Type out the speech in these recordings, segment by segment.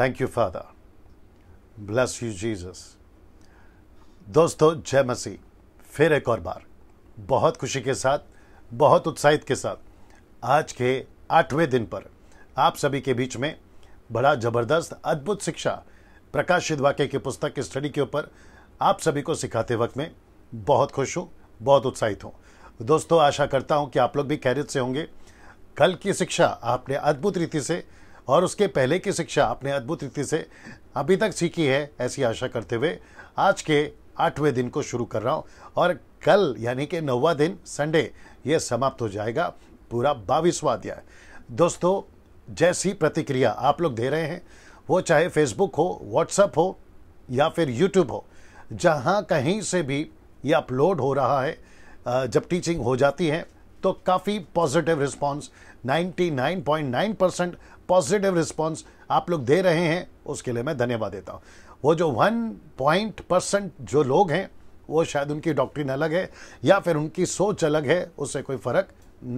Thank you father bless you Jesus दोस्तों जय मसीह फिर एक और बार बहुत खुशी के साथ बहुत उत्साहित के साथ आज के आठवें दिन पर आप सभी के बीच में बड़ा ज़बरदस्त अद्भुत शिक्षा प्रकाशित वाक्य की पुस्तक की स्टडी के ऊपर आप सभी को सिखाते वक्त में बहुत खुश हूँ बहुत उत्साहित हूँ दोस्तों आशा करता हूँ कि आप लोग भी कैरियत से होंगे कल की शिक्षा आपने अद्भुत रीति से और उसके पहले की शिक्षा आपने अद्भुत रीति से अभी तक सीखी है ऐसी आशा करते हुए आज के आठवें दिन को शुरू कर रहा हूँ और कल यानी कि नौवा दिन संडे ये समाप्त हो जाएगा पूरा बाईसवा अध्याय दोस्तों जैसी प्रतिक्रिया आप लोग दे रहे हैं वो चाहे फेसबुक हो व्हाट्सएप हो या फिर यूट्यूब हो जहाँ कहीं से भी ये अपलोड हो रहा है जब टीचिंग हो जाती है तो काफ़ी positive response 99.9 percent positive response आप लोग दे रहे हैं उसके लिए मैं धन्यवाद देता हूँ वो जो वन पॉइंट परसेंट जो लोग हैं वो शायद उनकी डॉक्ट्रिन अलग है या फिर उनकी सोच अलग है उससे कोई फ़र्क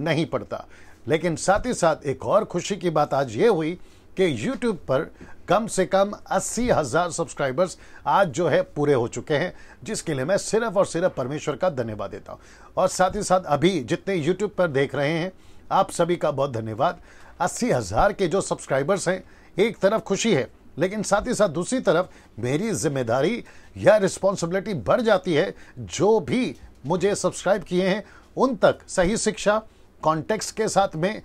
नहीं पड़ता लेकिन साथ ही साथ एक और खुशी की बात आज ये हुई कि YouTube पर कम से कम अस्सी हज़ार सब्सक्राइबर्स आज जो है पूरे हो चुके हैं जिसके लिए मैं सिर्फ और सिर्फ परमेश्वर का धन्यवाद देता हूँ और साथ ही साथ अभी जितने YouTube पर देख रहे हैं आप सभी का बहुत धन्यवाद अस्सी हज़ार के जो सब्सक्राइबर्स हैं एक तरफ खुशी है लेकिन साथ ही साथ दूसरी तरफ मेरी जिम्मेदारी या रिस्पॉन्सिबिलिटी बढ़ जाती है जो भी मुझे सब्सक्राइब किए हैं उन तक सही शिक्षा कॉन्टेक्स्ट के साथ में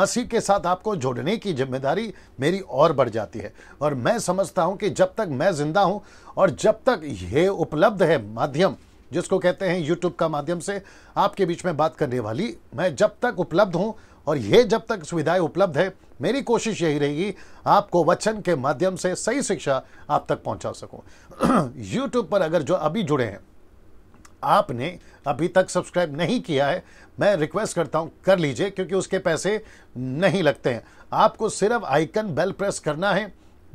मसीह के साथ आपको जोड़ने की जिम्मेदारी मेरी और बढ़ जाती है और मैं समझता हूं कि जब तक मैं ज़िंदा हूं और जब तक ये उपलब्ध है माध्यम जिसको कहते हैं यूट्यूब का माध्यम से आपके बीच में बात करने वाली मैं जब तक उपलब्ध हूं और ये जब तक सुविधाएं उपलब्ध है मेरी कोशिश यही रहेगी आपको वचन के माध्यम से सही शिक्षा आप तक पहुंचा सकूं यूट्यूब पर अगर जो अभी जुड़े हैं आपने अभी तक सब्सक्राइब नहीं किया है मैं रिक्वेस्ट करता हूं कर लीजिए क्योंकि उसके पैसे नहीं लगते हैं आपको सिर्फ आइकन बेल प्रेस करना है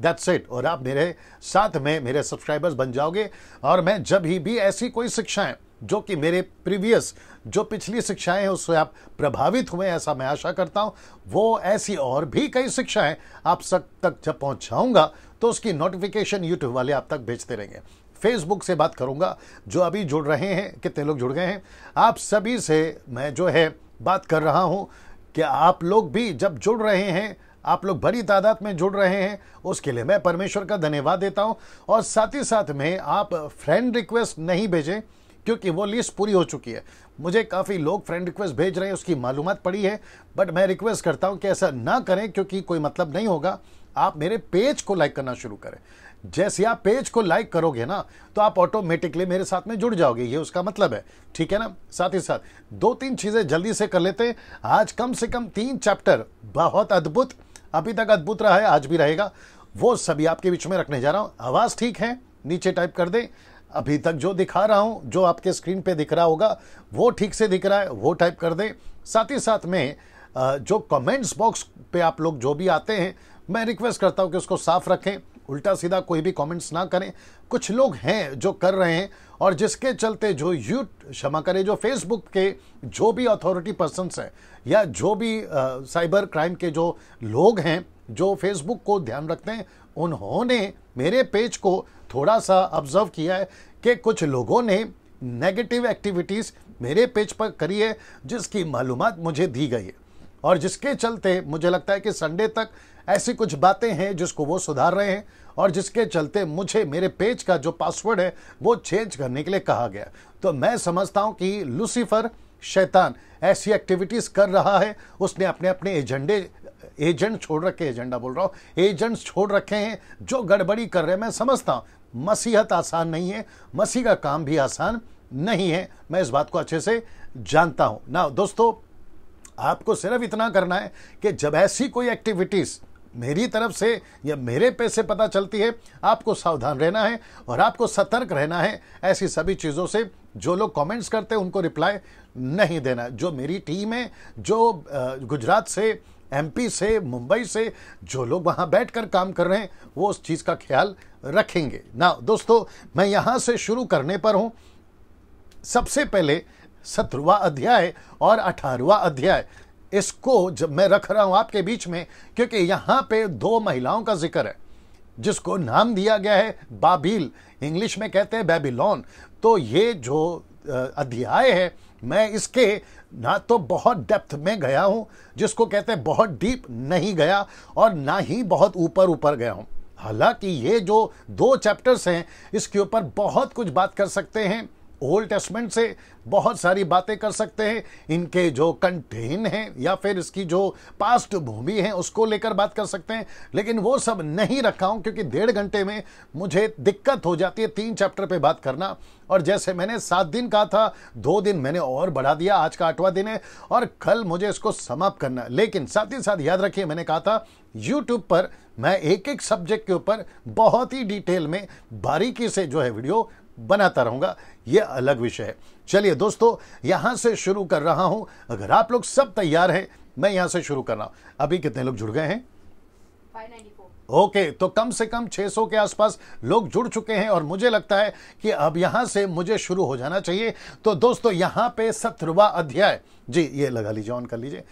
दैट्स इट और आप मेरे साथ में मेरे सब्सक्राइबर्स बन जाओगे और मैं जब ही भी ऐसी कोई शिक्षाएं जो कि मेरे प्रीवियस जो पिछली शिक्षाएं हैं उससे आप प्रभावित हुए ऐसा मैं आशा करता हूं वो ऐसी और भी कई शिक्षाएं आप सब तक जब पहुंचाऊंगा तो उसकी नोटिफिकेशन यूट्यूब वाले आप तक भेजते रहेंगे फेसबुक से बात करूंगा जो अभी जुड़ रहे हैं कितने लोग जुड़ गए हैं आप सभी से मैं जो है बात कर रहा हूं कि आप लोग भी जब जुड़ रहे हैं आप लोग बड़ी तादाद में जुड़ रहे हैं उसके लिए मैं परमेश्वर का धन्यवाद देता हूं और साथ ही साथ में आप फ्रेंड रिक्वेस्ट नहीं भेजें क्योंकि वो लिस्ट पूरी हो चुकी है मुझे काफ़ी लोग फ्रेंड रिक्वेस्ट भेज रहे हैं उसकी मालूम पड़ी है बट मैं रिक्वेस्ट करता हूँ कि ऐसा ना करें क्योंकि कोई मतलब नहीं होगा आप मेरे पेज को लाइक करना शुरू करें जैसे आप पेज को लाइक करोगे ना तो आप ऑटोमेटिकली मेरे साथ में जुड़ जाओगे ये उसका मतलब है ठीक है ना साथ ही साथ दो तीन चीज़ें जल्दी से कर लेते हैं आज कम से कम तीन चैप्टर बहुत अद्भुत अभी तक अद्भुत रहा है आज भी रहेगा वो सभी आपके बीच में रखने जा रहा हूं आवाज़ ठीक है नीचे टाइप कर दें अभी तक जो दिखा रहा हूँ जो आपके स्क्रीन पे दिख रहा होगा वो ठीक से दिख रहा है वो टाइप कर दें साथ ही साथ में जो कमेंट्स बॉक्स पे आप लोग जो भी आते हैं मैं रिक्वेस्ट करता हूँ कि उसको साफ रखें उल्टा सीधा कोई भी कमेंट्स ना करें कुछ लोग हैं जो कर रहे हैं और जिसके चलते जो यू क्षमा करें जो फेसबुक के जो भी अथॉरिटी पर्सनस हैं या जो भी आ, साइबर क्राइम के जो लोग हैं जो फेसबुक को ध्यान रखते हैं उन्होंने मेरे पेज को थोड़ा सा ऑब्जर्व किया है कि कुछ लोगों ने नेगेटिव एक्टिविटीज़ मेरे पेज पर करी है जिसकी मालूम मुझे दी गई है और जिसके चलते मुझे लगता है कि संडे तक ऐसी कुछ बातें हैं जिसको वो सुधार रहे हैं और जिसके चलते मुझे मेरे पेज का जो पासवर्ड है वो चेंज करने के लिए कहा गया तो मैं समझता हूँ कि लूसीफर शैतान ऐसी एक्टिविटीज़ कर रहा है उसने अपने अपने एजेंडे एजेंट छोड़ रखे एजेंडा बोल रहा हूँ एजेंट्स छोड़ रखे हैं जो गड़बड़ी कर रहे हैं मैं समझता हूँ मसीहत आसान नहीं है मसीह का काम भी आसान नहीं है मैं इस बात को अच्छे से जानता हूँ ना दोस्तों आपको सिर्फ इतना करना है कि जब ऐसी कोई एक्टिविटीज़ मेरी तरफ से या मेरे पे से पता चलती है आपको सावधान रहना है और आपको सतर्क रहना है ऐसी सभी चीज़ों से जो लोग कमेंट्स करते हैं उनको रिप्लाई नहीं देना जो मेरी टीम है जो गुजरात से एमपी से मुंबई से जो लोग वहाँ बैठकर काम कर रहे हैं वो उस चीज़ का ख्याल रखेंगे ना दोस्तों मैं यहाँ से शुरू करने पर हूँ सबसे पहले सत्रवा अध्याय और अठारवा अध्याय इसको जब मैं रख रहा हूँ आपके बीच में क्योंकि यहाँ पे दो महिलाओं का जिक्र है जिसको नाम दिया गया है बाबिल इंग्लिश में कहते हैं बेबीलोन तो ये जो अध्याय है मैं इसके ना तो बहुत डेप्थ में गया हूं जिसको कहते हैं बहुत डीप नहीं गया और ना ही बहुत ऊपर ऊपर गया हूं हालांकि ये जो दो चैप्टर्स हैं इसके ऊपर बहुत कुछ बात कर सकते हैं ओल्ड टेस्टमेंट से बहुत सारी बातें कर सकते हैं इनके जो कंटेन हैं या फिर इसकी जो पास्ट भूमि है उसको लेकर बात कर सकते हैं लेकिन वो सब नहीं रखा हूं क्योंकि डेढ़ घंटे में मुझे दिक्कत हो जाती है तीन चैप्टर पे बात करना और जैसे मैंने सात दिन कहा था दो दिन मैंने और बढ़ा दिया आज का आठवां दिन है और कल मुझे इसको समाप्त करना लेकिन साथ ही साथ याद रखिए मैंने कहा था यूट्यूब पर मैं एक एक सब्जेक्ट के ऊपर बहुत ही डिटेल में बारीकी से जो है वीडियो बनाता रहूंगा यह अलग विषय है चलिए दोस्तों यहां से शुरू कर रहा हूं अगर आप लोग सब तैयार हैं मैं यहां से शुरू कर रहा हूं अभी कितने लोग जुड़ गए हैं ओके okay, तो कम से कम 600 के आसपास लोग जुड़ चुके हैं और मुझे लगता है कि अब यहां से मुझे शुरू हो जाना चाहिए तो दोस्तों यहां पे सत्रवा अध्याय जी ये लगा लीजिए ऑन कर लीजिए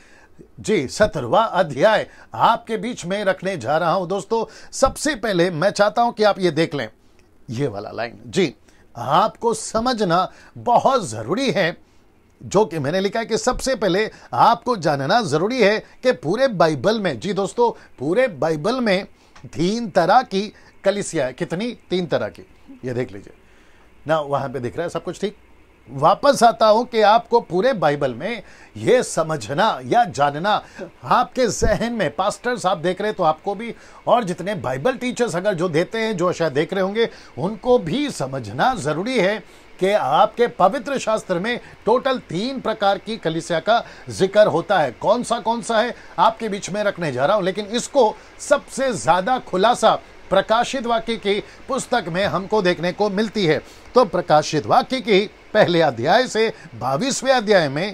जी सत्रवा अध्याय आपके बीच में रखने जा रहा हूं दोस्तों सबसे पहले मैं चाहता हूं कि आप ये देख लें ये वाला लाइन जी आपको समझना बहुत ज़रूरी है जो कि मैंने लिखा है कि सबसे पहले आपको जानना ज़रूरी है कि पूरे बाइबल में जी दोस्तों पूरे बाइबल में तीन तरह की कलिसिया है कितनी तीन तरह की ये देख लीजिए ना वहां पे दिख रहा है सब कुछ ठीक वापस आता हूं कि आपको पूरे बाइबल में यह समझना या जानना आपके जहन में पास्टर्स आप देख रहे हैं तो आपको भी और जितने बाइबल टीचर्स अगर जो देते हैं जो शायद देख रहे होंगे उनको भी समझना ज़रूरी है कि आपके पवित्र शास्त्र में टोटल तीन प्रकार की कलिसिया का जिक्र होता है कौन सा कौन सा है आपके बीच में रखने जा रहा हूं लेकिन इसको सबसे ज़्यादा खुलासा प्रकाशित वाक्य की पुस्तक में हमको देखने को मिलती है तो प्रकाशित वाक्य के पहले अध्याय से बाईसवें अध्याय में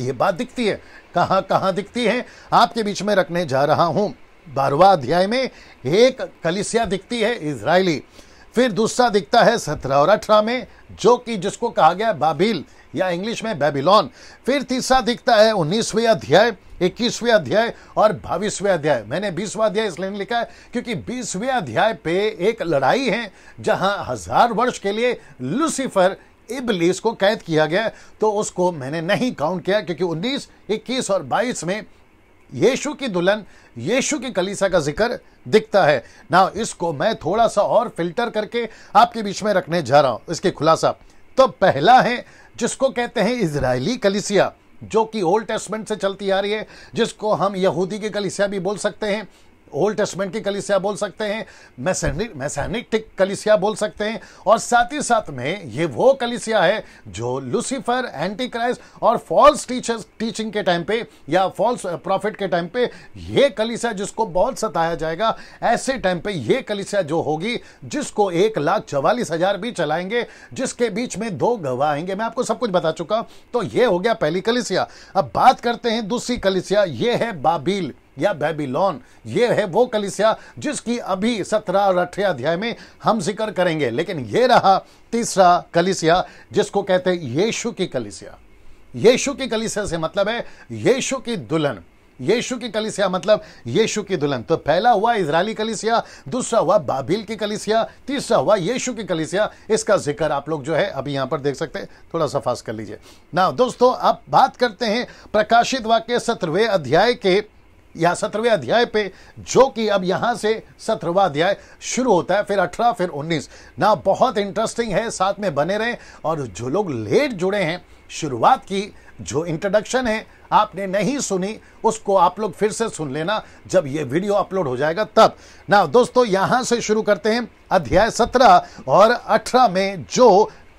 ये बात दिखती है कहाँ कहाँ दिखती है आपके बीच में रखने जा रहा हूं बारवा अध्याय में एक कलिसिया दिखती है इसराइली फिर दूसरा दिखता है सत्रह और अठारह में जो कि जिसको कहा गया बाबिल या इंग्लिश में बेबीलोन फिर तीसरा दिखता है उन्नीसवें अध्याय इक्कीसवें अध्याय और बाईसवें अध्याय मैंने बीसवा अध्याय इसलिए नहीं लिखा है क्योंकि बीसवें अध्याय पे एक लड़ाई है जहां हजार वर्ष के लिए लूसीफर इबलीस को कैद किया गया तो उसको मैंने नहीं काउंट किया क्योंकि 19, 21 और 22 में यीशु की दुल्हन यीशु की कलीसा का जिक्र दिखता है ना इसको मैं थोड़ा सा और फिल्टर करके आपके बीच में रखने जा रहा हूं इसके खुलासा तो पहला है जिसको कहते हैं इसराइली कलिसिया जो कि ओल्ड टेस्टमेंट से चलती आ रही है जिसको हम यहूदी की कलिसिया भी बोल सकते हैं ओल्ड टेस्टमेंट की कलिसिया बोल सकते हैं मैसेनिक मैसेनिक कलिसिया बोल सकते हैं और साथ ही साथ में ये वो कलिसिया है जो लूसीफर एंटी क्राइस्ट और फॉल्स टीचर्स टीचिंग के टाइम पे या फॉल्स प्रॉफिट के टाइम पे ये कलिसिया जिसको बहुत सताया जाएगा ऐसे टाइम पे ये कलिसिया जो होगी जिसको एक लाख चवालीस हजार भी चलाएंगे जिसके बीच में दो गवाह आएंगे मैं आपको सब कुछ बता चुका तो ये हो गया पहली कलिसिया अब बात करते हैं दूसरी कलिसिया ये है बाबिल या बेबीलोन ये है वो कलिसिया जिसकी अभी सत्रह और अठारह अध्याय में हम जिक्र करेंगे लेकिन ये रहा तीसरा कलिसिया जिसको कहते हैं यीशु की कलिसिया यीशु की कलिसिया से मतलब है यीशु की दुल्हन यीशु की कलिसिया मतलब यीशु की दुल्हन तो पहला हुआ इसराइली कलिसिया दूसरा हुआ बाबिल की कलिसिया तीसरा हुआ यीशु की कलिसिया इसका जिक्र आप लोग जो है अभी यहां पर देख सकते हैं थोड़ा सा फास्ट कर लीजिए ना दोस्तों आप बात करते हैं प्रकाशित वाक्य सत्रहवें अध्याय के या सत्रहवें अध्याय पे जो कि अब यहाँ से सत्रहवा अध्याय शुरू होता है फिर अठारह फिर उन्नीस ना बहुत इंटरेस्टिंग है साथ में बने रहें और जो लोग लेट जुड़े हैं शुरुआत की जो इंट्रोडक्शन है आपने नहीं सुनी उसको आप लोग फिर से सुन लेना जब ये वीडियो अपलोड हो जाएगा तब ना दोस्तों यहाँ से शुरू करते हैं अध्याय सत्रह और अठारह में जो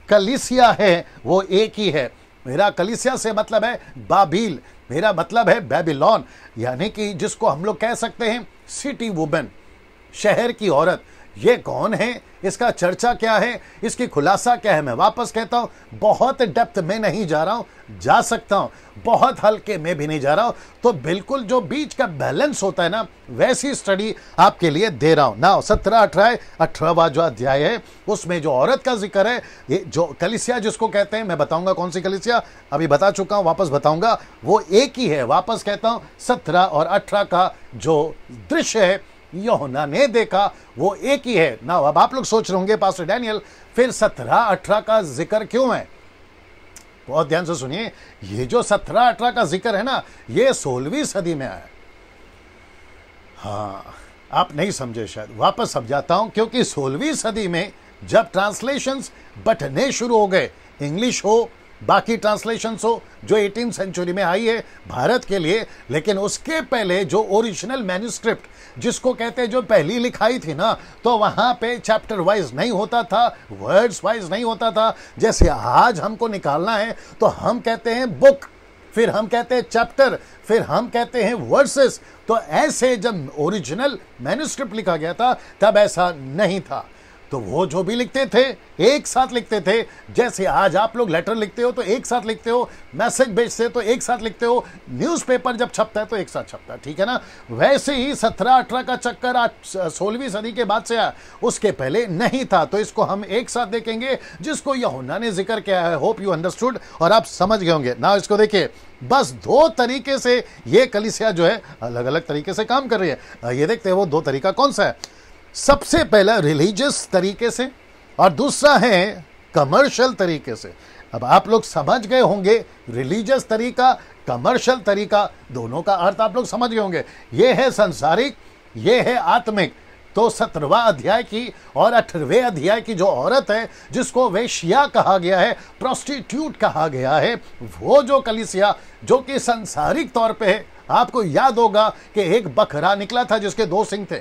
कलिसिया है वो एक ही है मेरा कलिसिया से मतलब है बाबील मेरा मतलब है बेबीलोन यानी कि जिसको हम लोग कह सकते हैं सिटी वुमेन शहर की औरत ये कौन है इसका चर्चा क्या है इसकी खुलासा क्या है मैं वापस कहता हूं बहुत डेप्थ में नहीं जा रहा हूं जा सकता हूं बहुत हल्के में भी नहीं जा रहा हूं तो बिल्कुल जो बीच का बैलेंस होता है ना वैसी स्टडी आपके लिए दे रहा हूं ना सत्रह अठारह अठारहवा जो अध्याय है उसमें जो औरत का जिक्र है ये जो कलिसिया जिसको कहते हैं मैं बताऊंगा कौन सी कलिसिया अभी बता चुका हूं वापस बताऊंगा वो एक ही है वापस कहता हूँ सत्रह और अठारह का जो दृश्य है योना ने देखा वो एक ही है ना अब आप लोग सोच रहे होंगे पास्टर डैनियल फिर सत्रह अठारह का जिक्र क्यों है बहुत ध्यान से सुनिए ये जो सत्रह अठारह का जिक्र है ना ये सोलहवीं सदी में आया हाँ आप नहीं समझे शायद वापस समझाता हूं क्योंकि सोलहवीं सदी में जब ट्रांसलेशंस बटने शुरू हो गए इंग्लिश हो बाकी ट्रांसलेशन हो जो एटीन सेंचुरी में आई है भारत के लिए लेकिन उसके पहले जो ओरिजिनल मैन्यूस्क्रिप्ट जिसको कहते हैं जो पहली लिखाई थी ना तो वहाँ पे चैप्टर वाइज नहीं होता था वर्ड्स वाइज नहीं होता था जैसे आज हमको निकालना है तो हम कहते हैं बुक फिर हम कहते हैं चैप्टर फिर हम कहते हैं वर्सेस तो ऐसे जब ओरिजिनल मैन्यूस्क्रिप्ट लिखा गया था तब ऐसा नहीं था तो वो जो भी लिखते थे एक साथ लिखते थे जैसे आज आप लोग लेटर लिखते हो तो एक साथ लिखते हो मैसेज भेजते हो तो एक साथ लिखते हो न्यूज़पेपर जब छपता है तो एक साथ छपता है ठीक है ना वैसे ही सत्रह अठारह का चक्कर आज सोलहवीं सदी के बाद से आया उसके पहले नहीं था तो इसको हम एक साथ देखेंगे जिसको यहुना ने जिक्र किया है होप यू अंडरस्टूड और आप समझ गए होंगे ना इसको देखिए बस दो तरीके से ये कलिसिया जो है अलग अलग तरीके से काम कर रही है ये देखते हैं वो दो तरीका कौन सा है सबसे पहला रिलीजियस तरीके से और दूसरा है कमर्शियल तरीके से अब आप लोग समझ गए होंगे रिलीजियस तरीका कमर्शियल तरीका दोनों का अर्थ आप लोग समझ गए होंगे ये है संसारिक ये है आत्मिक तो सत्रवा अध्याय की और अठारहवें अध्याय की जो औरत है जिसको वेश्या कहा गया है प्रोस्टिट्यूट कहा गया है वो जो कलिसिया जो कि संसारिक तौर पे है आपको याद होगा कि एक बकरा निकला था जिसके दो सिंह थे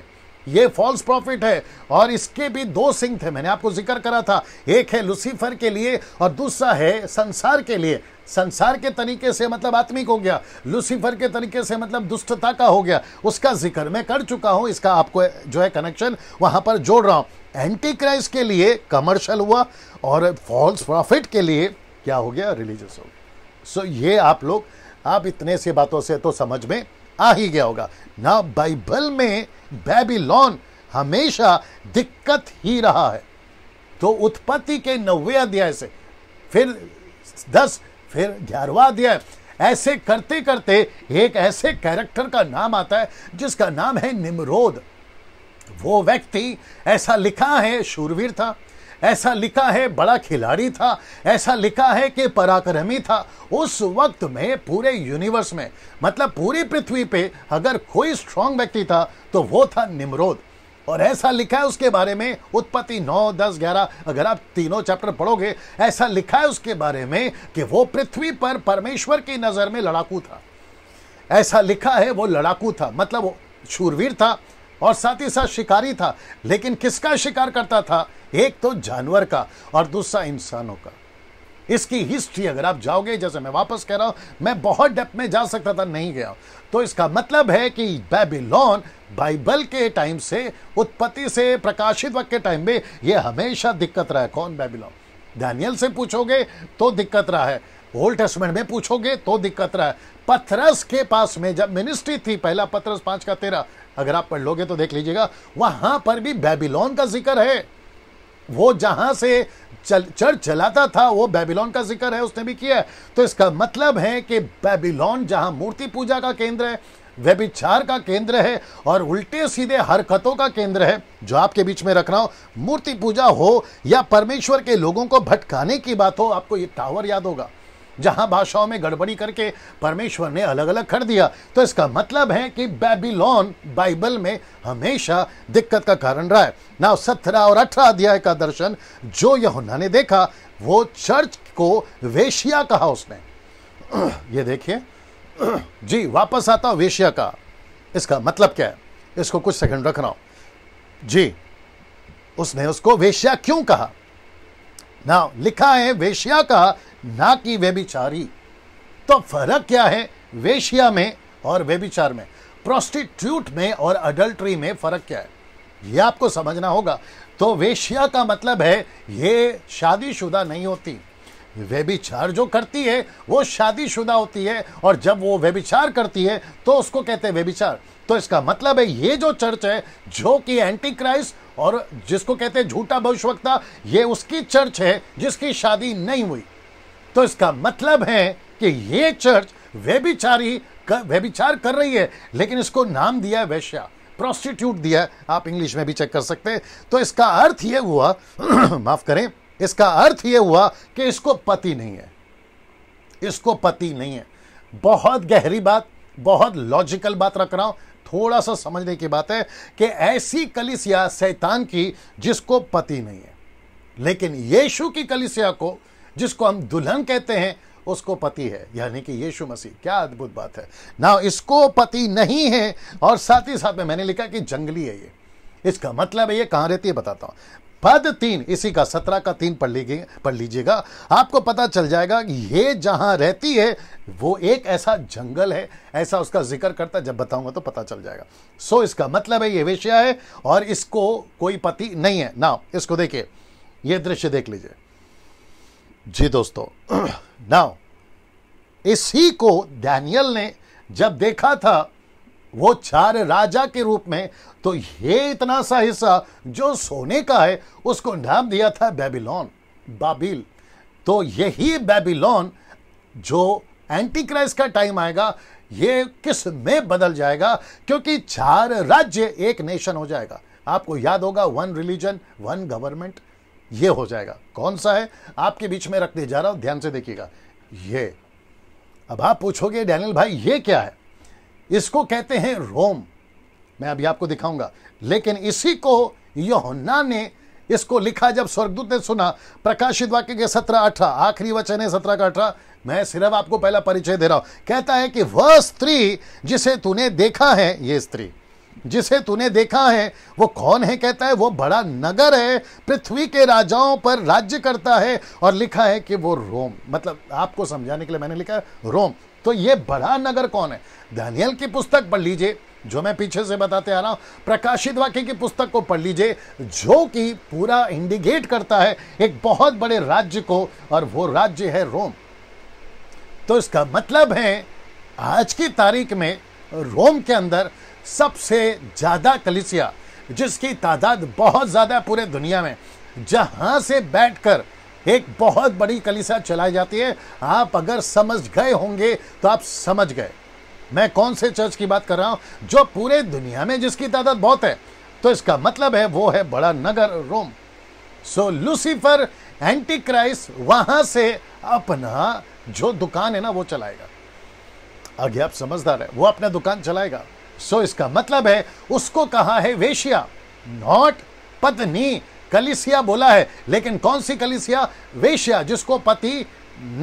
ये फॉल्स प्रॉफिट है और इसके भी दो सिंह थे मैंने आपको जिक्र करा था एक है लुसीफर के लिए और दूसरा है संसार के लिए संसार के तरीके से मतलब आत्मिक हो गया लुसीफर के तरीके से मतलब दुष्टता का हो गया उसका जिक्र मैं कर चुका हूं इसका आपको जो है कनेक्शन वहां पर जोड़ रहा हूं एंटी क्राइस्ट के लिए कमर्शियल हुआ और फॉल्स प्रॉफिट के लिए क्या हो गया रिलीजियस हो गया सो so, ये आप लोग आप इतने से बातों से तो समझ में आ ही गया होगा ना बाइबल में बेबीलोन हमेशा दिक्कत ही रहा है तो उत्पत्ति के नवे अध्याय से फिर दस फिर ग्यारहवा अध्याय ऐसे करते करते एक ऐसे कैरेक्टर का नाम आता है जिसका नाम है निमरोद वो व्यक्ति ऐसा लिखा है शूरवीर था ऐसा लिखा है बड़ा खिलाड़ी था ऐसा लिखा है कि पराक्रमी था उस वक्त में पूरे यूनिवर्स में मतलब पूरी पृथ्वी पे अगर कोई स्ट्रांग व्यक्ति था तो वो था निमरोद और ऐसा लिखा है उसके बारे में उत्पत्ति नौ दस ग्यारह अगर आप तीनों चैप्टर पढ़ोगे ऐसा लिखा है उसके बारे में कि वो पृथ्वी पर परमेश्वर की नज़र में लड़ाकू था ऐसा लिखा है वो लड़ाकू था मतलब शूरवीर था और साथ ही साथ शिकारी था लेकिन किसका शिकार करता था एक तो जानवर का और दूसरा इंसानों का इसकी हिस्ट्री अगर आप जाओगे जैसे मैं वापस कह रहा हूं मैं बहुत डेप्थ में जा सकता था नहीं गया तो इसका मतलब है कि बेबीलोन बाइबल के टाइम से उत्पत्ति से प्रकाशित वक्त के टाइम में यह हमेशा दिक्कत रहा है कौन बेबीलोन डैनियल से पूछोगे तो दिक्कत रहा है ओल्ड टेस्टमेंट में पूछोगे तो दिक्कत रहा है पथरस के पास में जब मिनिस्ट्री थी पहला पथरस पांच का तेरह अगर आप पढ़ लोगे तो देख लीजिएगा वहां पर भी बेबीलोन का जिक्र है वो जहां से चल, चर्च चलाता था वो बेबीलोन का जिक्र है उसने भी किया है तो इसका मतलब है कि बेबीलोन जहां मूर्ति पूजा का केंद्र है व्यभिचार का केंद्र है और उल्टे सीधे हरकतों का केंद्र है जो आपके बीच में रख रहा हूं मूर्ति पूजा हो या परमेश्वर के लोगों को भटकाने की बात हो आपको ये टावर याद होगा जहां भाषाओं में गड़बड़ी करके परमेश्वर ने अलग अलग कर दिया तो इसका मतलब है कि बेबीलोन बाइबल में हमेशा दिक्कत का कारण रहा है ना सत्रह और अठारह अध्याय का दर्शन जो यहुना ने देखा वो चर्च को वेशिया कहा उसने ये देखिए जी वापस आता हूं वेशिया का इसका मतलब क्या है इसको कुछ सेकंड रख रहा हूं जी उसने उसको वेश्या क्यों कहा ना लिखा है वेश्या का ना कि व्यभिचारी तो फर्क क्या है वेश्या में और व्यभिचार में प्रोस्टिट्यूट में और अडल्ट्री में फर्क क्या है यह आपको समझना होगा तो वेश्या का मतलब है ये शादीशुदा नहीं होती व्यभिचार जो करती है वो शादीशुदा होती है और जब वो व्यभिचार करती है तो उसको कहते हैं व्यभिचार तो इसका मतलब है ये जो चर्च है जो कि एंटी क्राइस्ट और जिसको कहते हैं झूठा भविष्यवक्ता ये उसकी चर्च है जिसकी शादी नहीं हुई तो इसका मतलब है कि ये चर्च व्यभिचारी व्यभिचार कर रही है लेकिन इसको नाम दिया है वैश्या प्रोस्टिट्यूट दिया है आप इंग्लिश में भी चेक कर सकते हैं तो इसका अर्थ यह हुआ माफ करें इसका अर्थ यह हुआ कि इसको पति नहीं है इसको पति नहीं है बहुत गहरी बात बहुत लॉजिकल बात रख रहा हूं थोड़ा सा समझने की बात है कि ऐसी कलिसिया सैतान की जिसको पति नहीं है लेकिन यीशु की कलिसिया को जिसको हम दुल्हन कहते हैं उसको पति है यानी कि यीशु मसीह क्या अद्भुत बात है ना इसको पति नहीं है और साथ ही साथ में मैंने लिखा कि जंगली है ये इसका मतलब है ये कहाँ रहती है बताता हूँ पद तीन इसी का सत्रह का तीन पढ़ लीजिए पढ़ लीजिएगा आपको पता चल जाएगा कि ये जहां रहती है वो एक ऐसा जंगल है ऐसा उसका जिक्र करता जब बताऊंगा तो पता चल जाएगा सो इसका मतलब है ये वेश्या है और इसको कोई पति नहीं है ना इसको देखिए ये दृश्य देख लीजिए जी दोस्तों नाउ इसी को डैनियल ने जब देखा था वो चार राजा के रूप में तो ये इतना सा हिस्सा जो सोने का है उसको नाम दिया था बेबीलोन बाबिल तो यही बेबीलोन जो एंटी क्राइस का टाइम आएगा ये किस में बदल जाएगा क्योंकि चार राज्य एक नेशन हो जाएगा आपको याद होगा वन रिलीजन वन गवर्नमेंट ये हो जाएगा कौन सा है आपके बीच में रखने जा रहा हूं ध्यान से देखिएगा ये अब आप पूछोगे डैनियल भाई ये क्या है इसको कहते हैं रोम मैं अभी आपको दिखाऊंगा लेकिन इसी को योहन्ना ने इसको लिखा जब स्वर्गदूत ने सुना प्रकाशित वाक्य के सत्रह अठारह आखिरी वचन है सत्रह का अठारह मैं सिर्फ आपको पहला परिचय दे रहा हूं कहता है कि वह स्त्री जिसे तूने देखा है ये स्त्री जिसे तूने देखा है वो कौन है कहता है वो बड़ा नगर है पृथ्वी के राजाओं पर राज्य करता है और लिखा है कि वो रोम मतलब आपको समझाने के लिए मैंने लिखा है रोम तो ये बड़ा नगर कौन है दानियल की पुस्तक पढ़ लीजिए जो मैं पीछे से बताते आ रहा हूं प्रकाशित वाक्य की पुस्तक को पढ़ लीजिए जो कि पूरा इंडिकेट करता है एक बहुत बड़े राज्य को और वो राज्य है रोम तो इसका मतलब है आज की तारीख में रोम के अंदर सबसे ज़्यादा कलिसिया जिसकी तादाद बहुत ज़्यादा पूरे दुनिया में जहां से बैठकर एक बहुत बड़ी कलिसा चलाई जाती है आप अगर समझ गए होंगे तो आप समझ गए मैं कौन से चर्च की बात कर रहा हूं जो पूरे दुनिया में जिसकी तादाद बहुत है तो इसका मतलब है वो है बड़ा नगर Rome so Lucifer antichrist वहां से अपना जो दुकान है ना वो चलाएगा आगे आप समझदार है वो अपना दुकान चलाएगा सो so, इसका मतलब है उसको कहा है वेशिया नॉट पत्नी कलिसिया बोला है लेकिन कौन सी कलिसिया वेश्या जिसको पति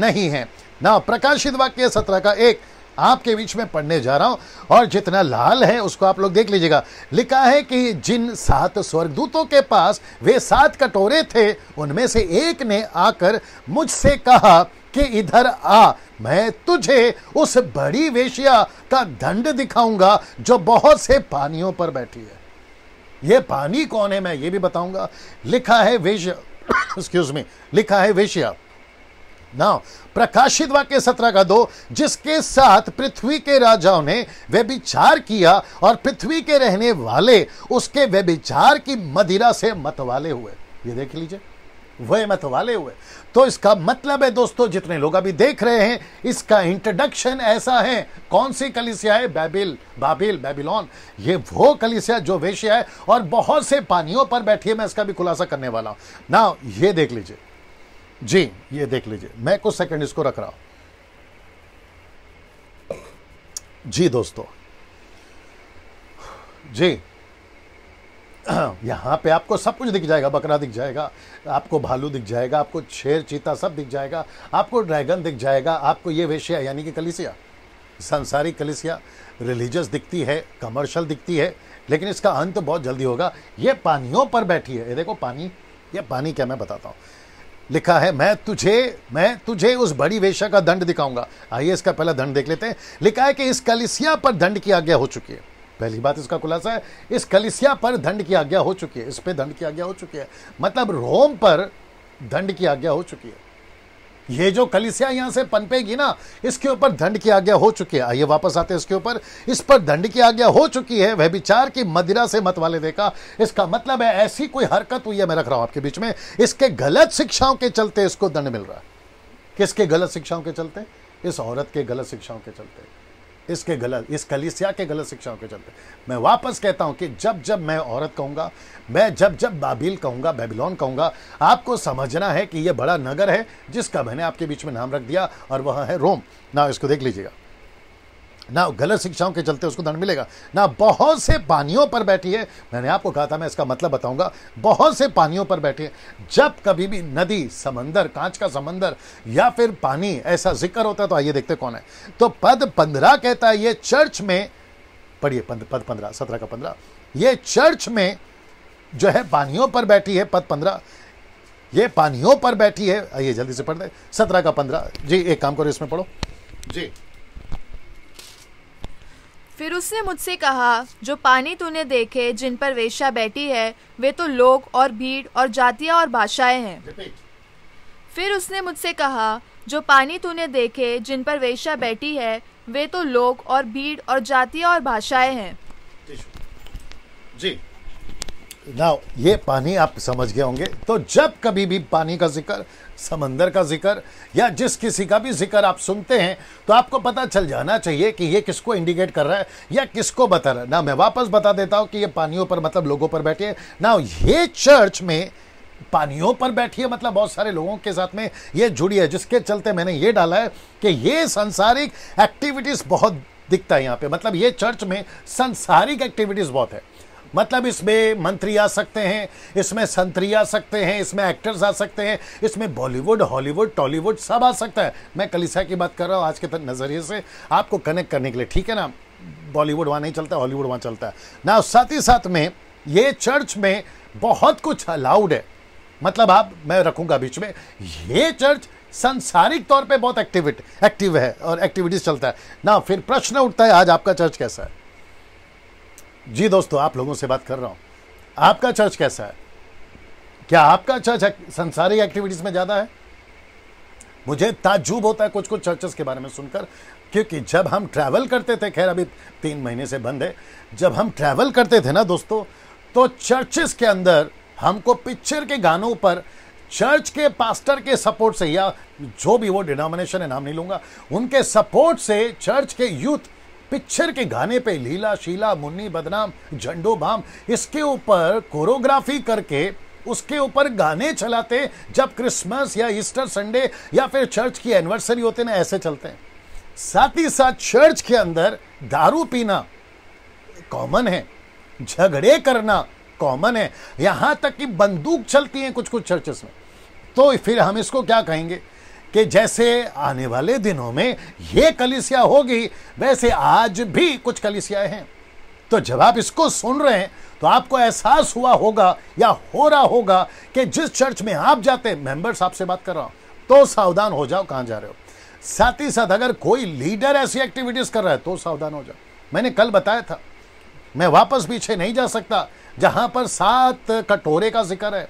नहीं है ना प्रकाशित वाक्य सत्रह का एक आपके बीच में पढ़ने जा रहा हूं और जितना लाल है उसको आप लोग देख लीजिएगा लिखा है कि जिन सात स्वर्गदूतों के पास वे सात कटोरे थे उनमें से एक ने आकर मुझसे कहा कि इधर आ मैं तुझे उस बड़ी वेशिया का दंड दिखाऊंगा जो बहुत से पानियों पर बैठी है ये पानी कौन है मैं ये भी बताऊंगा लिखा है वेश्य एक्सक्यूज में लिखा है वेश ना प्रकाशित वाक्य सत्रह का दो जिसके साथ पृथ्वी के राजाओं ने व्यभिचार किया और पृथ्वी के रहने वाले उसके व्यभिचार की मदिरा से मतवाले हुए ये देख लीजिए वह मतवाले हुए तो इसका मतलब है दोस्तों जितने लोग अभी देख रहे हैं इसका इंट्रोडक्शन ऐसा है कौन सी कलिसिया है बैबिल बाबिल बेबिलोन ये वो कलिसिया जो वेशिया है और बहुत से पानियों पर बैठी है मैं इसका भी खुलासा करने वाला हूं ना ये देख लीजिए जी ये देख लीजिए मैं कुछ सेकंड इसको रख रहा हूं जी दोस्तों जी यहाँ पे आपको सब कुछ दिख जाएगा बकरा दिख जाएगा आपको भालू दिख जाएगा आपको शेर चीता सब दिख जाएगा आपको ड्रैगन दिख जाएगा आपको ये वेश्या यानी कि कलिसिया संसारी कलिसिया रिलीजियस दिखती है कमर्शियल दिखती है लेकिन इसका अंत बहुत जल्दी होगा ये पानियों पर बैठी है ये देखो पानी ये पानी क्या मैं बताता हूँ लिखा है मैं तुझे मैं तुझे उस बड़ी वेश्या का दंड दिखाऊंगा आइए इसका पहला दंड देख लेते हैं लिखा है कि इस कलिसिया पर दंड की आज्ञा हो चुकी है पहली बात इसका खुलासा है इस कलिसिया पर दंड की आज्ञा हो चुकी है इस पर दंड की आज्ञा हो चुकी है मतलब रोम पर दंड की आज्ञा हो चुकी है ये जो कलिसिया यहां से पनपेगी ना इसके ऊपर दंड की आज्ञा हो चुकी है आइए वापस आते हैं इसके ऊपर इस पर दंड की आज्ञा हो चुकी है वह विचार की मदिरा से मत वाले देखा इसका मतलब है ऐसी कोई हरकत हुई है मैं रख रहा हूं आपके बीच में इसके गलत शिक्षाओं के चलते इसको दंड मिल रहा है किसके गलत शिक्षाओं के चलते इस औरत के गलत शिक्षाओं के चलते इसके गलत इस कलिसिया के गलत शिक्षाओं के चलते मैं वापस कहता हूं कि जब जब मैं औरत कहूँगा मैं जब जब बाबिल कहूँगा बेबीलोन कहूँगा आपको समझना है कि यह बड़ा नगर है जिसका मैंने आपके बीच में नाम रख दिया और वह है रोम ना इसको देख लीजिएगा ना गलत शिक्षाओं के चलते उसको दंड मिलेगा ना बहुत से पानियों पर बैठी है मैंने आपको कहा था मैं इसका मतलब बताऊंगा बहुत से पानियों पर बैठी है जब कभी भी नदी समंदर कांच का समंदर या फिर पानी ऐसा जिक्र होता है तो आइए देखते कौन है तो पद पंद्रह कहता है ये चर्च में पढ़िए पद पंद्रह सत्रह का पंद्रह ये चर्च में जो है पानियों पर बैठी है पद पंद्रह ये पानियों पर बैठी है आइए जल्दी से पढ़ दे सत्रह का पंद्रह जी एक काम करो इसमें पढ़ो जी फिर उसने मुझसे कहा जो पानी तूने देखे जिन पर वेश्या बैठी है वे तो लोग और भीड़ और जातियां और भाषाएं हैं फिर उसने मुझसे कहा जो पानी तूने देखे जिन पर वेश्या बैठी है वे तो लोग और भीड़ और जातियां और भाषाएं हैं जी ना ये पानी आप समझ गए होंगे तो जब कभी भी पानी का जिक्र समंदर का जिक्र या जिस किसी का भी जिक्र आप सुनते हैं तो आपको पता चल जाना चाहिए कि ये किसको इंडिकेट कर रहा है या किसको बता रहा है ना मैं वापस बता देता हूँ कि ये पानियों पर मतलब लोगों पर बैठे ना ये चर्च में पानियों पर बैठी है मतलब बहुत सारे लोगों के साथ में ये जुड़ी है जिसके चलते मैंने ये डाला है कि ये संसारिक एक्टिविटीज़ बहुत दिखता है यहाँ पे मतलब ये चर्च में संसारिक एक्टिविटीज़ बहुत है मतलब इसमें मंत्री आ सकते हैं इसमें संतरी आ सकते हैं इसमें एक्टर्स आ सकते हैं इसमें बॉलीवुड हॉलीवुड टॉलीवुड सब आ सकता है मैं कलिसा की बात कर रहा हूँ आज के तक नज़रिए से आपको कनेक्ट करने के लिए ठीक है ना बॉलीवुड वहाँ नहीं चलता हॉलीवुड वहाँ चलता है ना साथ ही साथ में ये चर्च में बहुत कुछ अलाउड है मतलब आप मैं रखूंगा बीच में ये चर्च संसारिक तौर पे बहुत एक्टिविट एक्टिव है और एक्टिविटीज चलता है ना फिर प्रश्न उठता है आज आपका चर्च कैसा है जी दोस्तों आप लोगों से बात कर रहा हूं आपका चर्च कैसा है क्या आपका चर्च संसारी एक्टिविटीज़ में ज़्यादा है मुझे ताजुब होता है कुछ कुछ चर्चेस के बारे में सुनकर क्योंकि जब हम ट्रैवल करते थे खैर अभी तीन महीने से बंद है जब हम ट्रैवल करते थे ना दोस्तों तो चर्चेस के अंदर हमको पिक्चर के गानों पर चर्च के पास्टर के सपोर्ट से या जो भी वो डिनोमिनेशन है नाम नहीं लूंगा उनके सपोर्ट से चर्च के यूथ पिक्चर के गाने पे लीला शीला मुन्नी बदनाम झंडो भाम इसके ऊपर कोरोग्राफी करके उसके ऊपर गाने चलाते जब क्रिसमस या ईस्टर संडे या फिर चर्च की एनिवर्सरी होते ना ऐसे चलते हैं साथ ही साथ चर्च के अंदर दारू पीना कॉमन है झगड़े करना कॉमन है यहां तक कि बंदूक चलती है कुछ कुछ चर्चेस में तो फिर हम इसको क्या कहेंगे कि जैसे आने वाले दिनों में ये कलिसिया होगी वैसे आज भी कुछ कलिसिया हैं तो जब आप इसको सुन रहे हैं तो आपको एहसास हुआ होगा या हो रहा होगा कि जिस चर्च में आप जाते हैं मेंबर्स आपसे बात कर रहा हूं तो सावधान हो जाओ कहां जा रहे हो साथ ही साथ अगर कोई लीडर ऐसी एक्टिविटीज कर रहा है तो सावधान हो जाओ मैंने कल बताया था मैं वापस पीछे नहीं जा सकता जहां पर सात कटोरे का जिक्र है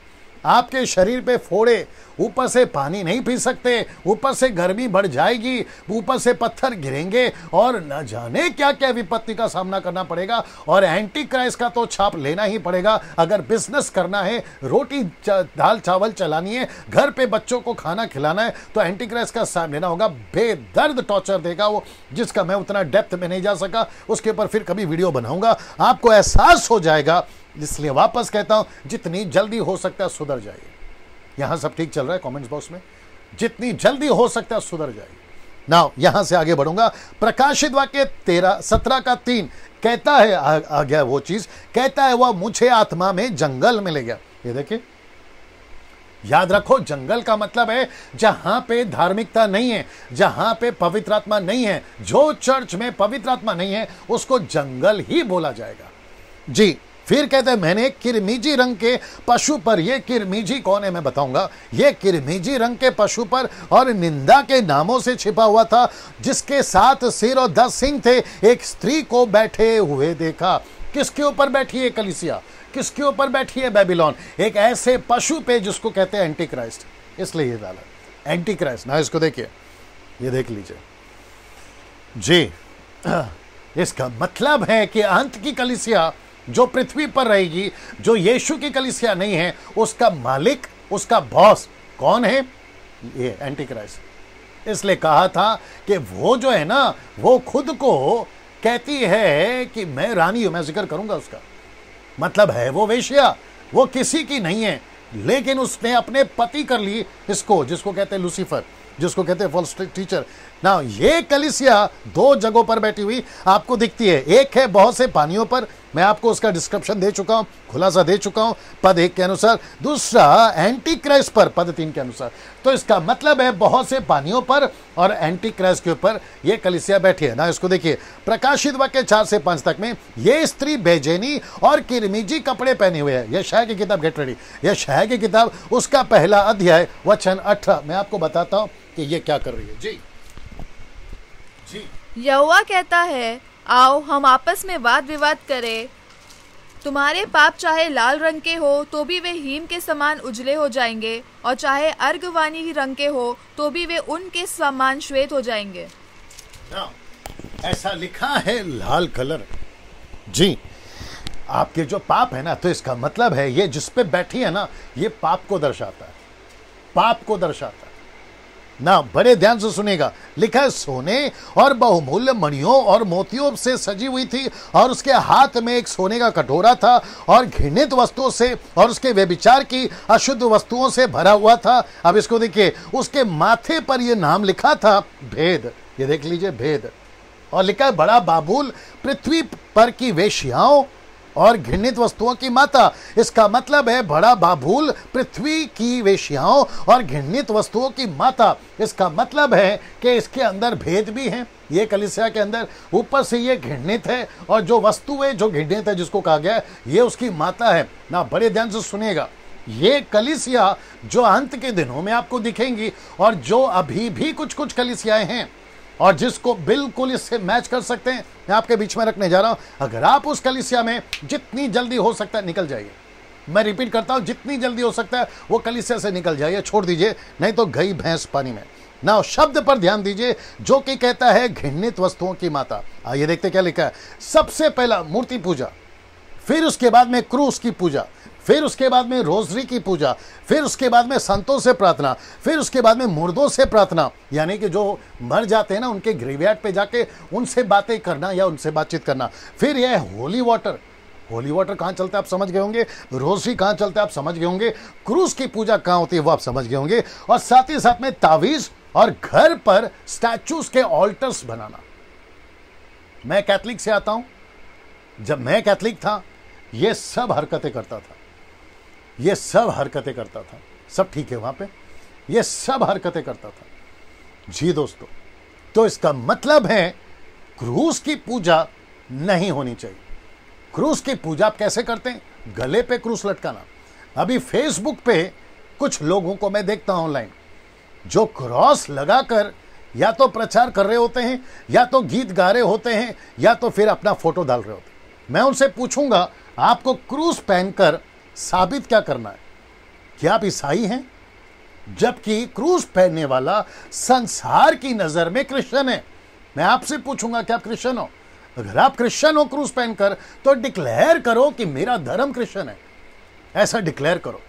आपके शरीर पे फोड़े ऊपर से पानी नहीं पी सकते ऊपर से गर्मी बढ़ जाएगी ऊपर से पत्थर गिरेंगे और न जाने क्या क्या विपत्ति का सामना करना पड़ेगा और एंटी क्राइस का तो छाप लेना ही पड़ेगा अगर बिजनेस करना है रोटी दाल चावल चलानी है घर पे बच्चों को खाना खिलाना है तो एंटी क्राइस का साम लेना होगा बेदर्द टॉर्चर देगा वो जिसका मैं उतना डेप्थ में नहीं जा सका उसके ऊपर फिर कभी वीडियो बनाऊंगा आपको एहसास हो जाएगा इसलिए वापस कहता हूं जितनी जल्दी हो सकता है सुधर जाइए यहां सब ठीक चल रहा है कमेंट्स बॉक्स में जितनी जल्दी हो सकता है सुधर जाए नाउ यहां से आगे बढ़ूंगा प्रकाशित वाक्य तेरह सत्रह का तीन कहता है आ, आ गया वो चीज कहता है वह मुझे आत्मा में जंगल में ले गया ये देखिए याद रखो जंगल का मतलब है जहां पे धार्मिकता नहीं है जहां पे पवित्र आत्मा नहीं है जो चर्च में पवित्र आत्मा नहीं है उसको जंगल ही बोला जाएगा जी फिर कहते हैं मैंने किरमीजी रंग के पशु पर यह किरमीजी कौन है मैं बताऊंगा ये किरमीजी रंग के पशु पर और निंदा के नामों से छिपा हुआ था जिसके साथ सिर और दस सिंह थे एक स्त्री को बैठे हुए देखा किसके ऊपर बैठी है कलिसिया किसके ऊपर बैठी है बेबीलोन एक ऐसे पशु पे जिसको कहते हैं एंटी क्राइस्ट इसलिए ये डाला एंटी क्राइस्ट ना इसको देखिए ये देख लीजिए जी इसका मतलब है कि अंत की कलिसिया जो पृथ्वी पर रहेगी जो यीशु की कलिसिया नहीं है उसका मालिक उसका बॉस कौन है ये एंटी इसलिए कहा था कि वो जो है ना वो खुद को कहती है कि मैं रानी हूं मैं जिक्र करूंगा उसका मतलब है वो वेश्या वो किसी की नहीं है लेकिन उसने अपने पति कर ली इसको जिसको कहते हैं लूसीफर जिसको कहते हैं फॉल्स टीचर ना ये कलिसिया दो जगहों पर बैठी हुई आपको दिखती है एक है बहुत से पानियों पर मैं आपको उसका डिस्क्रिप्शन दे चुका हूँ खुलासा दे चुका हूँ पद एक के अनुसार दूसरा एंटी क्राइस्ट पर पद तीन के अनुसार तो इसका मतलब है बहुत से पानियों पर और एंटी क्राइस्ट के ऊपर ये कलिसिया बैठी है ना इसको देखिए प्रकाशित वाक्य चार से पांच तक में ये स्त्री बेजेनी और किरमिजी कपड़े पहने हुए है यह शह की किताब गेट रेडी यह शह की किताब उसका पहला अध्याय वचन अठारह मैं आपको बताता हूँ कि यह क्या कर रही है जी यहुआ कहता है आओ हम आपस में वाद विवाद करें तुम्हारे पाप चाहे लाल रंग के हो तो भी वे हीम के समान उजले हो जाएंगे और चाहे अर्गवानी रंग के हो तो भी वे उनके समान श्वेत हो जाएंगे ऐसा लिखा है लाल कलर जी आपके जो पाप है ना तो इसका मतलब है ये जिस पे बैठी है ना ये पाप को दर्शाता है पाप को दर्शाता है ना बड़े ध्यान से सुनेगा लिखा है सोने और बहुमूल्य मणियों और मोतियों से सजी हुई थी और उसके हाथ में एक सोने का कटोरा था और घृणित वस्तुओं से और उसके व्यभिचार की अशुद्ध वस्तुओं से भरा हुआ था अब इसको देखिए उसके माथे पर यह नाम लिखा था भेद ये देख लीजिए भेद और लिखा है बड़ा बाबुल पृथ्वी पर की वेशियाओं और घृणित वस्तुओं की माता इसका मतलब है बड़ा बाबुल पृथ्वी की वेशियाओं और घृणित वस्तुओं की माता इसका मतलब है कि इसके अंदर भेद भी हैं ये कलिसिया के अंदर ऊपर से ये घृणित है और जो वस्तु है जो घृणित है जिसको कहा गया है ये उसकी माता है ना बड़े ध्यान से सुनेगा ये कलिसिया जो अंत के दिनों में आपको दिखेंगी और जो अभी भी कुछ कुछ कलिसियाएं हैं और जिसको बिल्कुल इससे मैच कर सकते हैं मैं आपके बीच में रखने जा रहा हूं अगर आप उस कलिसिया में जितनी जल्दी हो सकता है निकल जाइए मैं रिपीट करता हूं जितनी जल्दी हो सकता है वो कलिसिया से निकल जाइए छोड़ दीजिए नहीं तो गई भैंस पानी में ना शब्द पर ध्यान दीजिए जो कि कहता है घृणित वस्तुओं की माता आइए देखते क्या लिखा है सबसे पहला मूर्ति पूजा फिर उसके बाद में क्रूस की पूजा फिर उसके बाद में रोजरी की पूजा फिर उसके बाद में संतों से प्रार्थना फिर उसके बाद में मुर्दों से प्रार्थना यानी कि जो मर जाते हैं ना उनके ग्रेवयार्ड पे जाके उनसे बातें करना या उनसे बातचीत करना फिर यह होली वाटर होली वाटर कहाँ चलते आप समझ गए होंगे रोजरी कहाँ चलता है आप समझ गए होंगे क्रूज की पूजा कहाँ होती है वो आप समझ गए होंगे और साथ ही साथ में तावीज़ और घर पर स्टैचूज के ऑल्टर्स बनाना मैं कैथलिक से आता हूं जब मैं कैथलिक था ये सब हरकतें करता था ये सब हरकतें करता था सब ठीक है वहां पे ये सब हरकतें करता था जी दोस्तों तो इसका मतलब है क्रूस की पूजा नहीं होनी चाहिए क्रूस की पूजा आप कैसे करते हैं गले पे क्रूस लटकाना अभी फेसबुक पे कुछ लोगों को मैं देखता हूं ऑनलाइन जो क्रॉस लगाकर या तो प्रचार कर रहे होते हैं या तो गीत गा रहे होते हैं या तो फिर अपना फोटो डाल रहे होते हैं मैं उनसे पूछूंगा आपको क्रूस पहनकर साबित क्या करना है कि आप ईसाई हैं जबकि क्रूज पहनने वाला संसार की नजर में क्रिश्चियन है मैं आपसे पूछूंगा क्या आप क्रिश्चियन हो अगर आप क्रिश्चियन हो क्रूज पहनकर तो डिक्लेयर करो कि मेरा धर्म क्रिश्चियन है ऐसा डिक्लेयर करो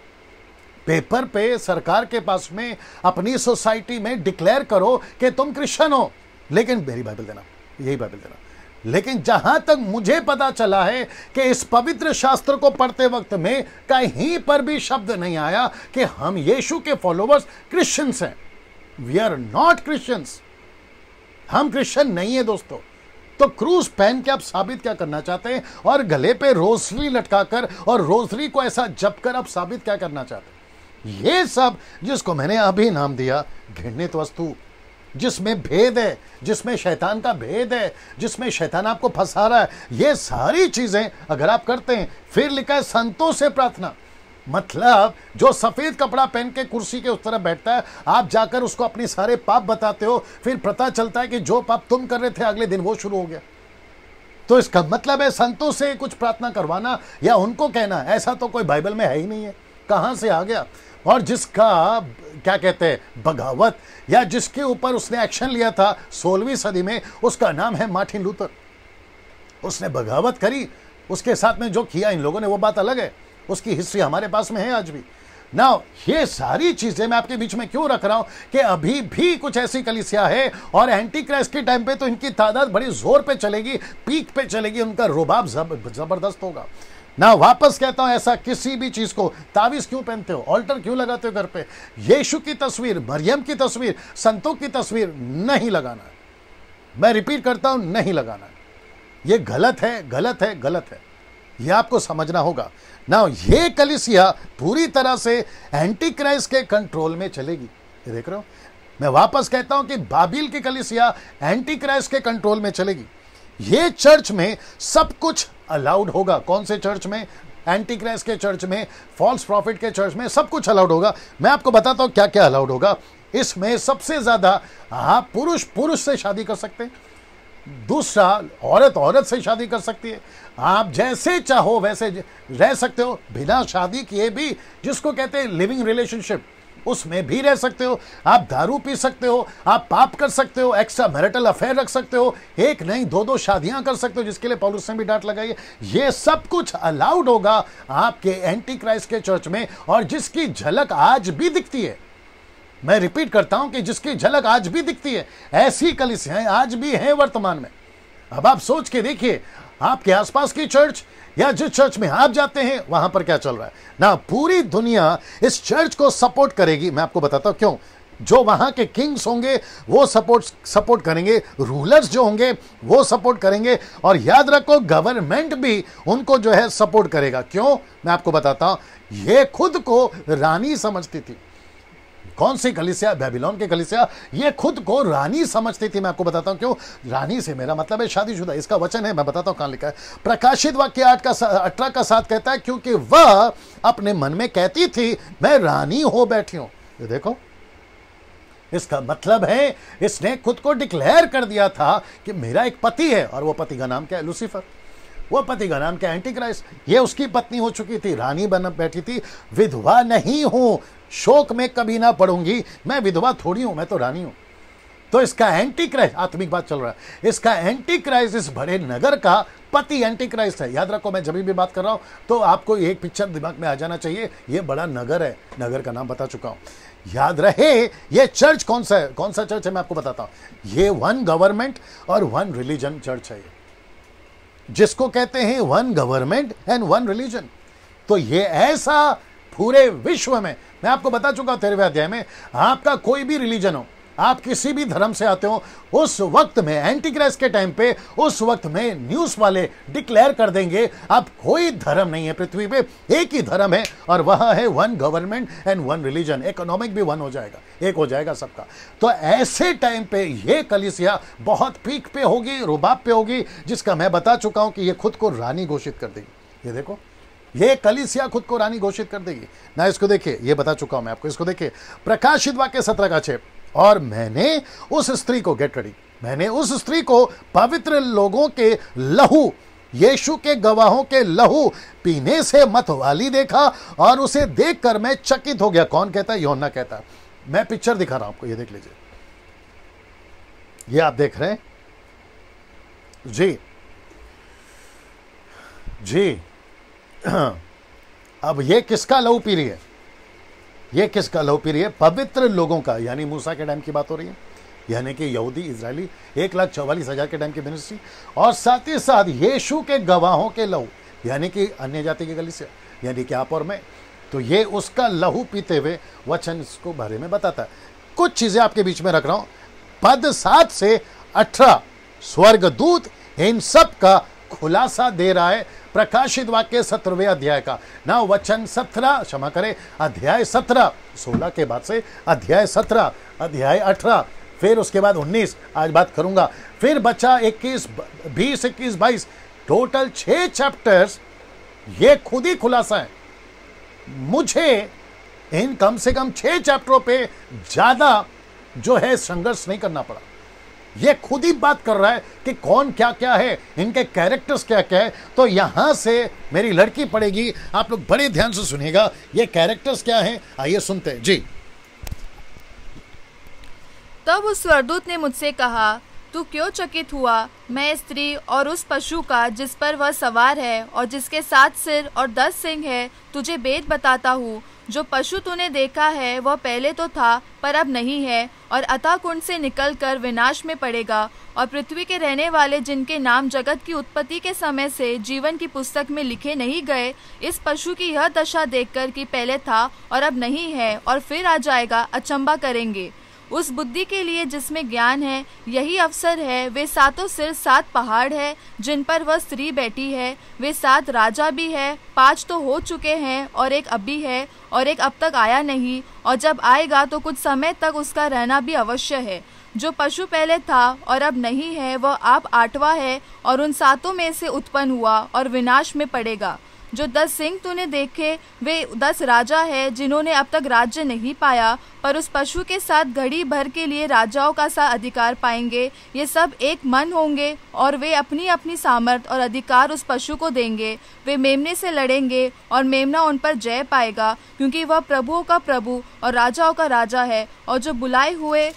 पेपर पे सरकार के पास में अपनी सोसाइटी में डिक्लेयर करो कि तुम क्रिश्चियन हो लेकिन मेरी बाइबल देना यही बाइबल देना लेकिन जहां तक मुझे पता चला है कि इस पवित्र शास्त्र को पढ़ते वक्त में कहीं पर भी शब्द नहीं आया कि हम यीशु के फॉलोअर्स क्रिश्चियंस हैं वी आर नॉट क्रिश्चियंस हम क्रिश्चियन नहीं है दोस्तों तो क्रूज पहन के आप साबित क्या करना चाहते हैं और गले पे रोसरी लटकाकर और रोसरी को ऐसा जप कर आप साबित क्या करना चाहते हैं ये सब जिसको मैंने अभी नाम दिया घृणित वस्तु जिसमें भेद है जिसमें शैतान का भेद है जिसमें शैतान आपको फंसा रहा है ये सारी चीज़ें अगर आप करते हैं फिर लिखा है संतों से प्रार्थना मतलब जो सफ़ेद कपड़ा पहन के कुर्सी के उस तरफ बैठता है आप जाकर उसको अपने सारे पाप बताते हो फिर पता चलता है कि जो पाप तुम कर रहे थे अगले दिन वो शुरू हो गया तो इसका मतलब है संतों से कुछ प्रार्थना करवाना या उनको कहना ऐसा तो कोई बाइबल में है ही नहीं है कहाँ से आ गया और जिसका क्या कहते हैं बगावत या जिसके ऊपर उसने एक्शन लिया था सोलहवीं सदी में उसका नाम है मार्टिन लूथर उसने बगावत करी उसके साथ में जो किया इन लोगों ने वो बात अलग है उसकी हिस्ट्री हमारे पास में है आज भी ना ये सारी चीजें मैं आपके बीच में क्यों रख रहा हूं कि अभी भी कुछ ऐसी कलिसिया है और एंटी क्राइस्ट के टाइम पे तो इनकी तादाद बड़ी जोर पे चलेगी पीक पे चलेगी उनका रुबाब जबरदस्त होगा ना वापस कहता हूं ऐसा किसी भी चीज को तावीज क्यों पहनते हो ऑल्टर क्यों लगाते हो घर पे यीशु की तस्वीर मरियम की तस्वीर संतों की तस्वीर नहीं लगाना मैं रिपीट करता हूं नहीं लगाना ये गलत है गलत है गलत है ये आपको समझना होगा ना ये कलिसिया पूरी तरह से एंटी क्राइस्ट के कंट्रोल में चलेगी देख रहे हो मैं वापस कहता हूं कि बाबिल की कलिसिया एंटी क्राइस्ट के कंट्रोल में चलेगी ये चर्च में सब कुछ अलाउड होगा कौन से चर्च में एंटी क्रेस के चर्च में फॉल्स प्रॉफिट के चर्च में सब कुछ अलाउड होगा मैं आपको बताता हूं क्या क्या अलाउड होगा इसमें सबसे ज़्यादा आप हाँ, पुरुष पुरुष से शादी कर सकते हैं दूसरा औरत औरत से शादी कर सकती है आप जैसे चाहो वैसे रह सकते हो बिना शादी किए भी जिसको कहते हैं लिविंग रिलेशनशिप उसमें भी रह सकते हो आप दारू पी सकते हो आप पाप कर सकते हो एक्स्ट्रा मैरिटल अफेयर रख सकते हो एक नहीं दो दो शादियां कर सकते हो जिसके लिए पॉलिस ने भी डांट लगाई है ये सब कुछ अलाउड होगा आपके एंटी क्राइस्ट के चर्च में और जिसकी झलक आज भी दिखती है मैं रिपीट करता हूं कि जिसकी झलक आज भी दिखती है ऐसी कलिसियां आज भी हैं वर्तमान में अब आप सोच के देखिए आपके आसपास की चर्च या जिस चर्च में आप जाते हैं वहां पर क्या चल रहा है ना पूरी दुनिया इस चर्च को सपोर्ट करेगी मैं आपको बताता हूं क्यों जो वहां के किंग्स होंगे वो सपोर्ट सपोर्ट करेंगे रूलर्स जो होंगे वो सपोर्ट करेंगे और याद रखो गवर्नमेंट भी उनको जो है सपोर्ट करेगा क्यों मैं आपको बताता हूं ये खुद को रानी समझती थी कौन सी कलिसिया बेबीलोन के कलिसिया ये खुद को रानी समझती थी मैं आपको बताता हूं क्यों रानी से मेरा मतलब है शादीशुदा इसका वचन है मैं बताता हूं कहां लिखा है प्रकाशित वाक्य आठ का अठारह का साथ कहता है क्योंकि वह अपने मन में कहती थी मैं रानी हो बैठी हूं ये देखो इसका मतलब है इसने खुद को डिक्लेयर कर दिया था कि मेरा एक पति है और वह पति का नाम क्या है लूसीफर वो पति का नाम क्या एंटी क्राइस्ट ये उसकी पत्नी हो चुकी थी रानी बन बैठी थी विधवा नहीं हूं शोक में कभी ना पड़ूंगी मैं विधवा थोड़ी हूं मैं तो रानी हूं तो इसका एंटी क्राइस्ट आत्मिक बात चल रहा है इसका एंटी क्राइस्ट इस भरे नगर का पति एंटी क्राइस्ट है याद रखो मैं जब भी बात कर रहा हूं तो आपको एक पिक्चर दिमाग में आ जाना चाहिए यह बड़ा नगर है नगर का नाम बता चुका हूं याद रहे ये चर्च कौन सा है कौन सा चर्च है मैं आपको बताता हूं ये वन गवर्नमेंट और वन रिलीजन चर्च है जिसको कहते हैं one government and one religion तो ये ऐसा पूरे विश्व में मैं आपको बता चुका तेरहवें अध्याय में आपका कोई भी रिलीजन हो आप किसी भी धर्म से आते हो उस वक्त में एंटी के टाइम पे उस वक्त में न्यूज वाले डिक्लेयर कर देंगे आप कोई धर्म नहीं है पृथ्वी पे एक ही धर्म है और वह है one government and one religion economic भी वन हो जाएगा एक हो जाएगा सबका तो ऐसे टाइम पे यह कलिसिया बहुत पीक पे होगी रुबाब पे होगी जिसका मैं बता चुका हूं कि यह खुद को रानी घोषित कर देगी ये देखो ये कलिसिया खुद को रानी घोषित कर देगी ना इसको देखिए ये बता चुका हूं मैं आपको इसको देखिए प्रकाशित वाक्य सत्रह का छे और मैंने उस स्त्री को गेट रेडी मैंने उस स्त्री को पवित्र लोगों के लहू यीशु के गवाहों के लहू पीने से मतवाली देखा और उसे देखकर मैं चकित हो गया कौन कहता है योना कहता मैं पिक्चर दिखा रहा हूं आपको ये देख लीजिए ये आप देख रहे हैं जी जी अब ये किसका लहू पी रही है ये किसका लहू पी रही है पवित्र लोगों का यानी मूसा के टाइम की बात हो रही है यानी कि यहूदी इसराइली एक लाख चौवालीस हज़ार के टाइम की मिनिस्ट्री और साथ ही साथ येशु के गवाहों के लहू यानी कि अन्य जाति की गली से यानी कि आप और मैं तो ये उसका लहू पीते हुए वचन इसको बारे में बताता है कुछ चीज़ें आपके बीच में रख रहा हूं पद सात से अठारह स्वर्गदूत इन सब का खुलासा दे रहा है प्रकाशित वाक्य सत्रहवें अध्याय का ना वचन सत्रह क्षमा करें अध्याय सत्रह सोलह के बाद से अध्याय सत्रह अध्याय अठारह फिर उसके बाद उन्नीस आज बात करूंगा फिर बचा इक्कीस बीस इक्कीस बाईस टोटल छह चैप्टर्स ये खुद ही खुलासा है मुझे इन कम से कम छह चैप्टरों पे ज़्यादा जो है संघर्ष नहीं करना पड़ा ये खुद ही बात कर रहा है कि कौन क्या क्या है इनके कैरेक्टर्स क्या क्या है तो यहाँ से मेरी लड़की पड़ेगी आप लोग बड़े ध्यान से सुनेगा ये कैरेक्टर्स क्या है आइए सुनते हैं जी तब उस स्वरदूत ने मुझसे कहा तू क्यों चकित हुआ मैं स्त्री और उस पशु का जिस पर वह सवार है और जिसके सात सिर और दस सिंह है तुझे बेद बताता हूँ जो पशु तूने देखा है वह पहले तो था पर अब नहीं है और अता कुंड से निकलकर विनाश में पड़ेगा और पृथ्वी के रहने वाले जिनके नाम जगत की उत्पत्ति के समय से जीवन की पुस्तक में लिखे नहीं गए इस पशु की यह दशा देखकर कि पहले था और अब नहीं है और फिर आ जाएगा अचंबा करेंगे उस बुद्धि के लिए जिसमें ज्ञान है यही अवसर है वे सातों सिर सात पहाड़ है जिन पर वह स्त्री बैठी है वे सात राजा भी है पांच तो हो चुके हैं और एक अभी है और एक अब तक आया नहीं और जब आएगा तो कुछ समय तक उसका रहना भी अवश्य है जो पशु पहले था और अब नहीं है वह आप आठवा है और उन सातों में से उत्पन्न हुआ और विनाश में पड़ेगा जो दस सिंह तूने देखे वे दस राजा है जिन्होंने अब तक राज्य नहीं पाया पर उस पशु के साथ घड़ी भर के लिए राजाओं का सा अधिकार पाएंगे ये सब एक मन होंगे और वे अपनी अपनी सामर्थ और अधिकार उस पशु को देंगे वे मेमने से लड़ेंगे और मेमना उन पर जय पाएगा क्योंकि वह प्रभुओं का प्रभु और राजाओं का राजा है और जो बुलाए हुए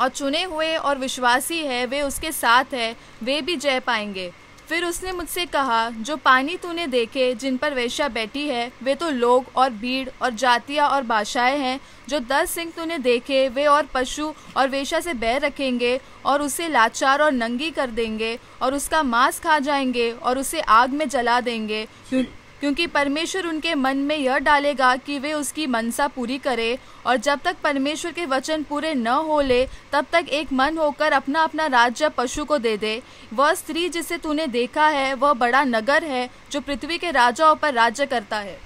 और चुने हुए और विश्वासी है वे उसके साथ है वे भी जय पाएंगे फिर उसने मुझसे कहा जो पानी तूने देखे जिन पर वैश्या बैठी है वे तो लोग और भीड़ और जातियाँ और भाषाएं हैं जो दस सिंह तूने देखे वे और पशु और वेश्या से बैर रखेंगे और उसे लाचार और नंगी कर देंगे और उसका मांस खा जाएंगे और उसे आग में जला देंगे क्यों क्योंकि परमेश्वर उनके मन में यह डालेगा कि वे उसकी मनसा पूरी करें और जब तक परमेश्वर के वचन पूरे न हो ले तब तक एक मन होकर अपना अपना राज्य पशु को दे दे वह स्त्री जिसे तूने देखा है वह बड़ा नगर है जो पृथ्वी के राजाओं पर राज्य करता है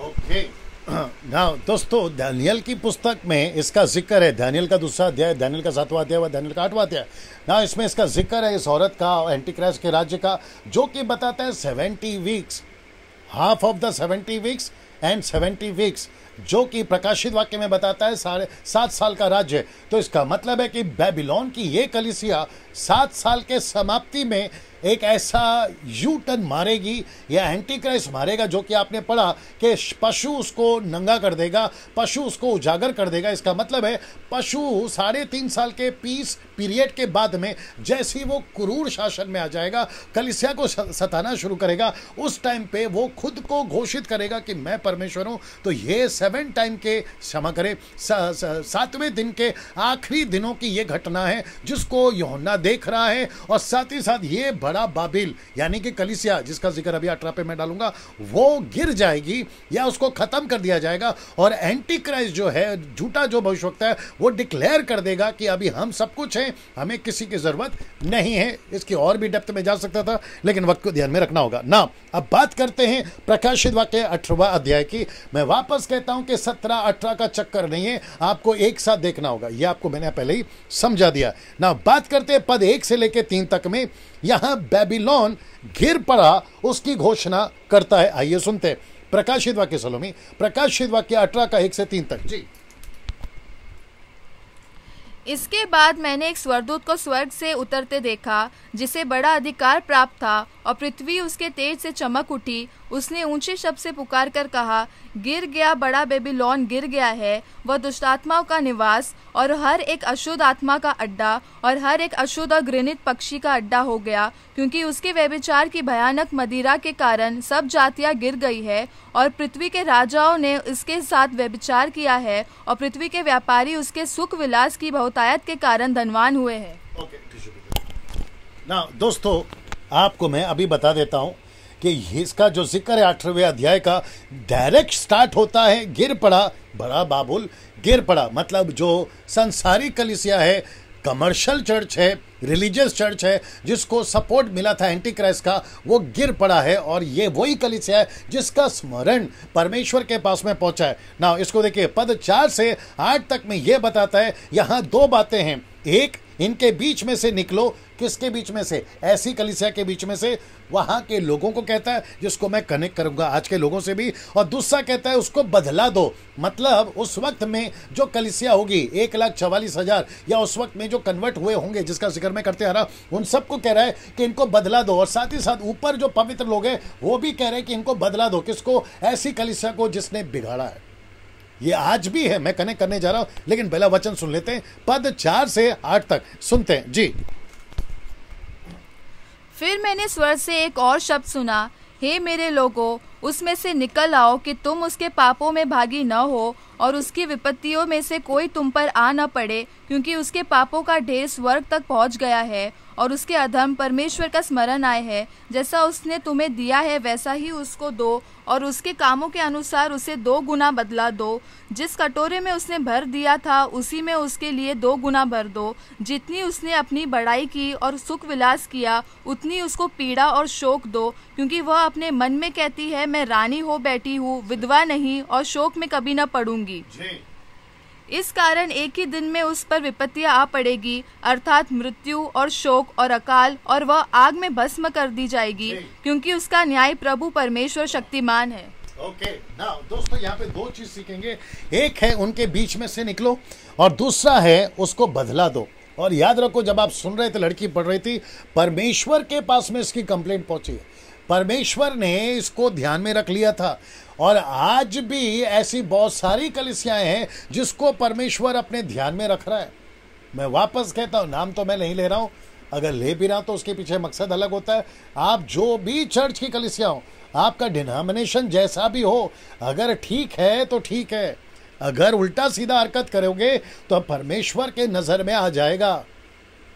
ओके okay. दोस्तों दानियल की पुस्तक में इसका जिक्र है दानियल का दूसरा अध्याय दानियल का सातवा अध्याय व दानियल का आठवा अध्याय ना इसमें इसका जिक्र है इस औरत का एंटीक्राइस के राज्य का जो कि बताता है seventy weeks half of the seventy weeks and seventy weeks जो कि प्रकाशित वाक्य में बताता है साढ़े सात साल का राज्य तो इसका मतलब है कि बेबीलोन की ये कलिसिया सात साल के समाप्ति में एक ऐसा यू टर्न मारेगी या एंटी क्राइस मारेगा जो कि आपने पढ़ा कि पशु उसको नंगा कर देगा पशु उसको उजागर कर देगा इसका मतलब है पशु साढ़े तीन साल के पीस पीरियड के बाद में जैसे ही वो क्रूर शासन में आ जाएगा कलिसिया को सताना शुरू करेगा उस टाइम पे वो खुद को घोषित करेगा कि मैं परमेश्वर हूँ तो ये सेवन टाइम के क्षमा करे सा, सातवें दिन के आखिरी दिनों की ये घटना है जिसको यौना देख रहा है और साथ ही साथ ये बड़ा बाबिल यानी कि कलिसिया जिसका जिक्र अभी अठारह पे मैं डालूंगा वो गिर जाएगी या उसको खत्म कर दिया जाएगा और एंटी क्राइस्ट जो है झूठा जो भविष्यवक्ता है वो डिक्लेयर कर देगा कि अभी हम सब कुछ हैं हमें किसी की ज़रूरत नहीं है इसकी और भी डेप्थ में जा सकता था लेकिन वक्त को ध्यान में रखना होगा ना अब बात करते हैं प्रकाशित वाक्य अठारवा अध्याय की मैं वापस कहता हूं कि सत्रह अठारह का चक्कर नहीं है आपको एक साथ देखना होगा यह आपको मैंने पहले ही समझा दिया ना बात करते हैं पद एक से लेकर तीन तक में यहां बेबीलोन घिर पड़ा उसकी घोषणा करता है आइए सुनते प्रकाशित वाक्य सलोमी प्रकाशित वाक्य अठारह का एक से तीन तक जी इसके बाद मैंने एक स्वरदूत को स्वर्ग से उतरते देखा जिसे बड़ा अधिकार प्राप्त था और पृथ्वी उसके तेज से चमक उठी उसने ऊंचे शब्द से पुकार कर कहा गिर गया बड़ा बेबीलोन गिर गया है वह दुष्टात्माओं का निवास और हर एक अशुद्ध आत्मा का अड्डा और हर एक अशुद्ध और घृणित पक्षी का अड्डा हो गया क्योंकि उसके व्यभिचार की भयानक मदिरा के कारण सब जातियां गिर गई है और पृथ्वी के राजाओं ने इसके साथ व्यभिचार किया है और पृथ्वी के व्यापारी उसके सुख विलास की बहुतायत के कारण धनवान हुए हैं okay, दोस्तों आपको मैं अभी बता देता हूँ कि इसका जो जिक्र है अठारहवें अध्याय का डायरेक्ट स्टार्ट होता है गिर पड़ा बड़ा बाबुल गिर पड़ा मतलब जो संसारी कलिसिया है कमर्शियल चर्च है रिलीजियस चर्च है जिसको सपोर्ट मिला था एंटी क्राइस्ट का वो गिर पड़ा है और ये वही कलिसिया है जिसका स्मरण परमेश्वर के पास में पहुंचा है ना इसको देखिए पद चार से आठ तक में ये बताता है यहाँ दो बातें हैं एक इनके बीच में से निकलो किसके बीच में से ऐसी कलिसिया के बीच में से वहां के लोगों को कहता है जिसको मैं कनेक्ट करूंगा आज के लोगों से भी और दूसरा कहता है उसको बदला दो मतलब उस वक्त में जो कलिसिया होगी एक लाख चवालीस हज़ार या उस वक्त में जो कन्वर्ट हुए होंगे जिसका जिक्र मैं करते आ रहा उन सबको कह रहा है कि इनको बदला दो और साथ ही साथ ऊपर जो पवित्र लोग हैं वो भी कह रहे हैं कि इनको बदला दो किसको ऐसी कलिसिया को जिसने बिगाड़ा है ये आज भी है मैं कनेक्ट करने जा रहा हूं लेकिन पहला वचन सुन लेते हैं पद चार से आठ तक सुनते हैं जी फिर मैंने स्वर से एक और शब्द सुना हे मेरे लोगों उसमें से निकल आओ कि तुम उसके पापों में भागी न हो और उसकी विपत्तियों में से कोई तुम पर आ न पड़े क्योंकि उसके पापों का ढेर स्वर्ग तक पहुंच गया है और उसके अधम परमेश्वर का स्मरण आए है जैसा उसने तुम्हें दिया है वैसा ही उसको दो और उसके कामों के अनुसार उसे दो गुना बदला दो जिस कटोरे में उसने भर दिया था उसी में उसके लिए दो गुना भर दो जितनी उसने अपनी बड़ाई की और सुख विलास किया उतनी उसको पीड़ा और शोक दो क्योंकि वह अपने मन में कहती है मैं रानी हो बैठी हूँ विधवा नहीं और शोक में कभी न पड़ूंगी इस कारण एक ही दिन में उस पर विपत्तियां आ पड़ेगी अर्थात मृत्यु और शोक और अकाल और वह आग में भस्म कर दी जाएगी क्योंकि उसका न्याय प्रभु परमेश्वर शक्तिमान है ओके ना दोस्तों यहाँ पे दो चीज सीखेंगे एक है उनके बीच में से निकलो और दूसरा है उसको बदला दो और याद रखो जब आप सुन रहे थे लड़की पढ़ रही थी परमेश्वर के पास में इसकी कंप्लेंट पहुंची है परमेश्वर ने इसको ध्यान में रख लिया था और आज भी ऐसी बहुत सारी कलिसियाएं हैं जिसको परमेश्वर अपने ध्यान में रख रहा है मैं वापस कहता हूँ नाम तो मैं नहीं ले रहा हूँ अगर ले भी रहा तो उसके पीछे मकसद अलग होता है आप जो भी चर्च की कलिसिया हो आपका डिनोमिनेशन जैसा भी हो अगर ठीक है तो ठीक है अगर उल्टा सीधा हरकत करोगे तो परमेश्वर के नज़र में आ जाएगा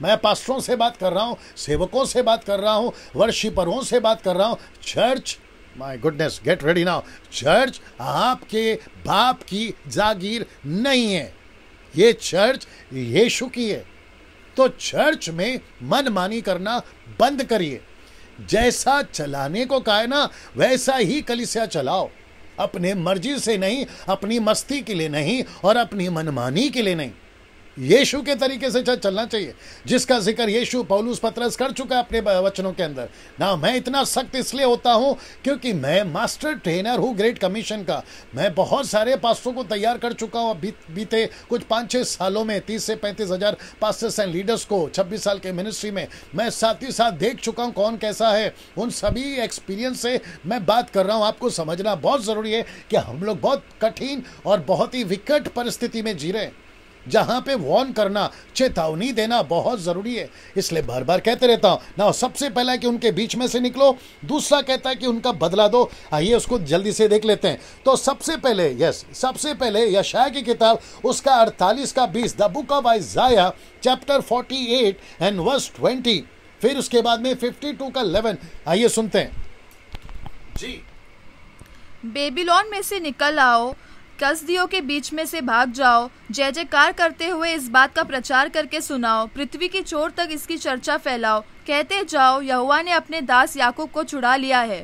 मैं पास्टरों से बात कर रहा हूँ सेवकों से बात कर रहा हूँ वर्शिपरों से बात कर रहा हूँ church my goodness get ready now church आपके बाप की जागीर नहीं है ये चर्च यीशु की है तो चर्च में मनमानी करना बंद करिए जैसा चलाने को कहा ना वैसा ही कलिसिया चलाओ अपने मर्जी से नहीं अपनी मस्ती के लिए नहीं और अपनी मनमानी के लिए नहीं यीशु के तरीके से चलना चाहिए जिसका जिक्र यीशु पौलूस पत्रस कर चुका अपने वचनों के अंदर ना मैं इतना सख्त इसलिए होता हूँ क्योंकि मैं मास्टर ट्रेनर हूँ ग्रेट कमीशन का मैं बहुत सारे पास्टों को तैयार कर चुका हूँ बीते कुछ पाँच छः सालों में तीस से पैंतीस हज़ार पास्टर्स एंड लीडर्स को छब्बीस साल के मिनिस्ट्री में मैं साथ ही साथ देख चुका हूँ कौन कैसा है उन सभी एक्सपीरियंस से मैं बात कर रहा हूँ आपको समझना बहुत ज़रूरी है कि हम लोग बहुत कठिन और बहुत ही विकट परिस्थिति में जी रहे हैं जहाँ पे वॉर्न करना चेतावनी देना बहुत ज़रूरी है इसलिए बार बार कहते रहता हूँ ना सबसे पहला कि उनके बीच में से निकलो दूसरा कहता है कि उनका बदला दो आइए उसको जल्दी से देख लेते हैं तो सबसे पहले यस सबसे पहले यशाया की किताब उसका अड़तालीस का बीस the book of Isaiah chapter forty eight and verse twenty फिर उसके बाद में फिफ्टी टू का इलेवन आइए सुनते हैं जी बेबीलोन में से निकल आओ कसदियों के बीच में से भाग जाओ जय जयकार करते हुए इस बात का प्रचार करके सुनाओ पृथ्वी की चोर तक इसकी चर्चा फैलाओ कहते जाओ यहुआ ने अपने दास याकूब को छुड़ा लिया है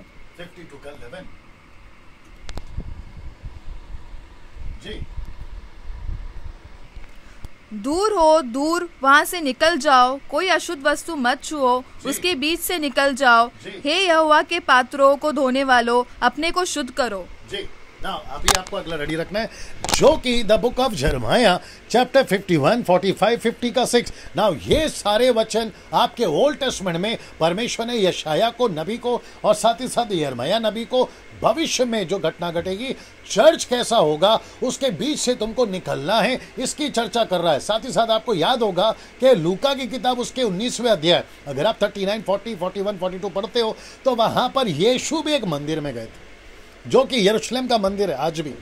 दूर हो दूर वहाँ से निकल जाओ कोई अशुद्ध वस्तु मत छुओ उसके बीच से निकल जाओ हे यहुआ के पात्रों को धोने वालों अपने को शुद्ध करो जी। ना अभी आपको अगला रेडी रखना है जो कि the book of Jeremiah chapter 51, 45, 50 का सिक्स ना ये सारे वचन आपके ओल्ड टेस्टमेंट में परमेश्वर ने यशाया को नबी को और साथ ही साथ यरमया नबी को भविष्य में जो घटना घटेगी चर्च कैसा होगा उसके बीच से तुमको निकलना है इसकी चर्चा कर रहा है साथ ही साथ आपको याद होगा कि लूका की किताब उसके 19वें अध्याय अगर आप 39, 40, 41, 42 पढ़ते हो तो वहां पर यीशु भी एक मंदिर में गए थे जो कि यरूशलेम का मंदिर है आज भी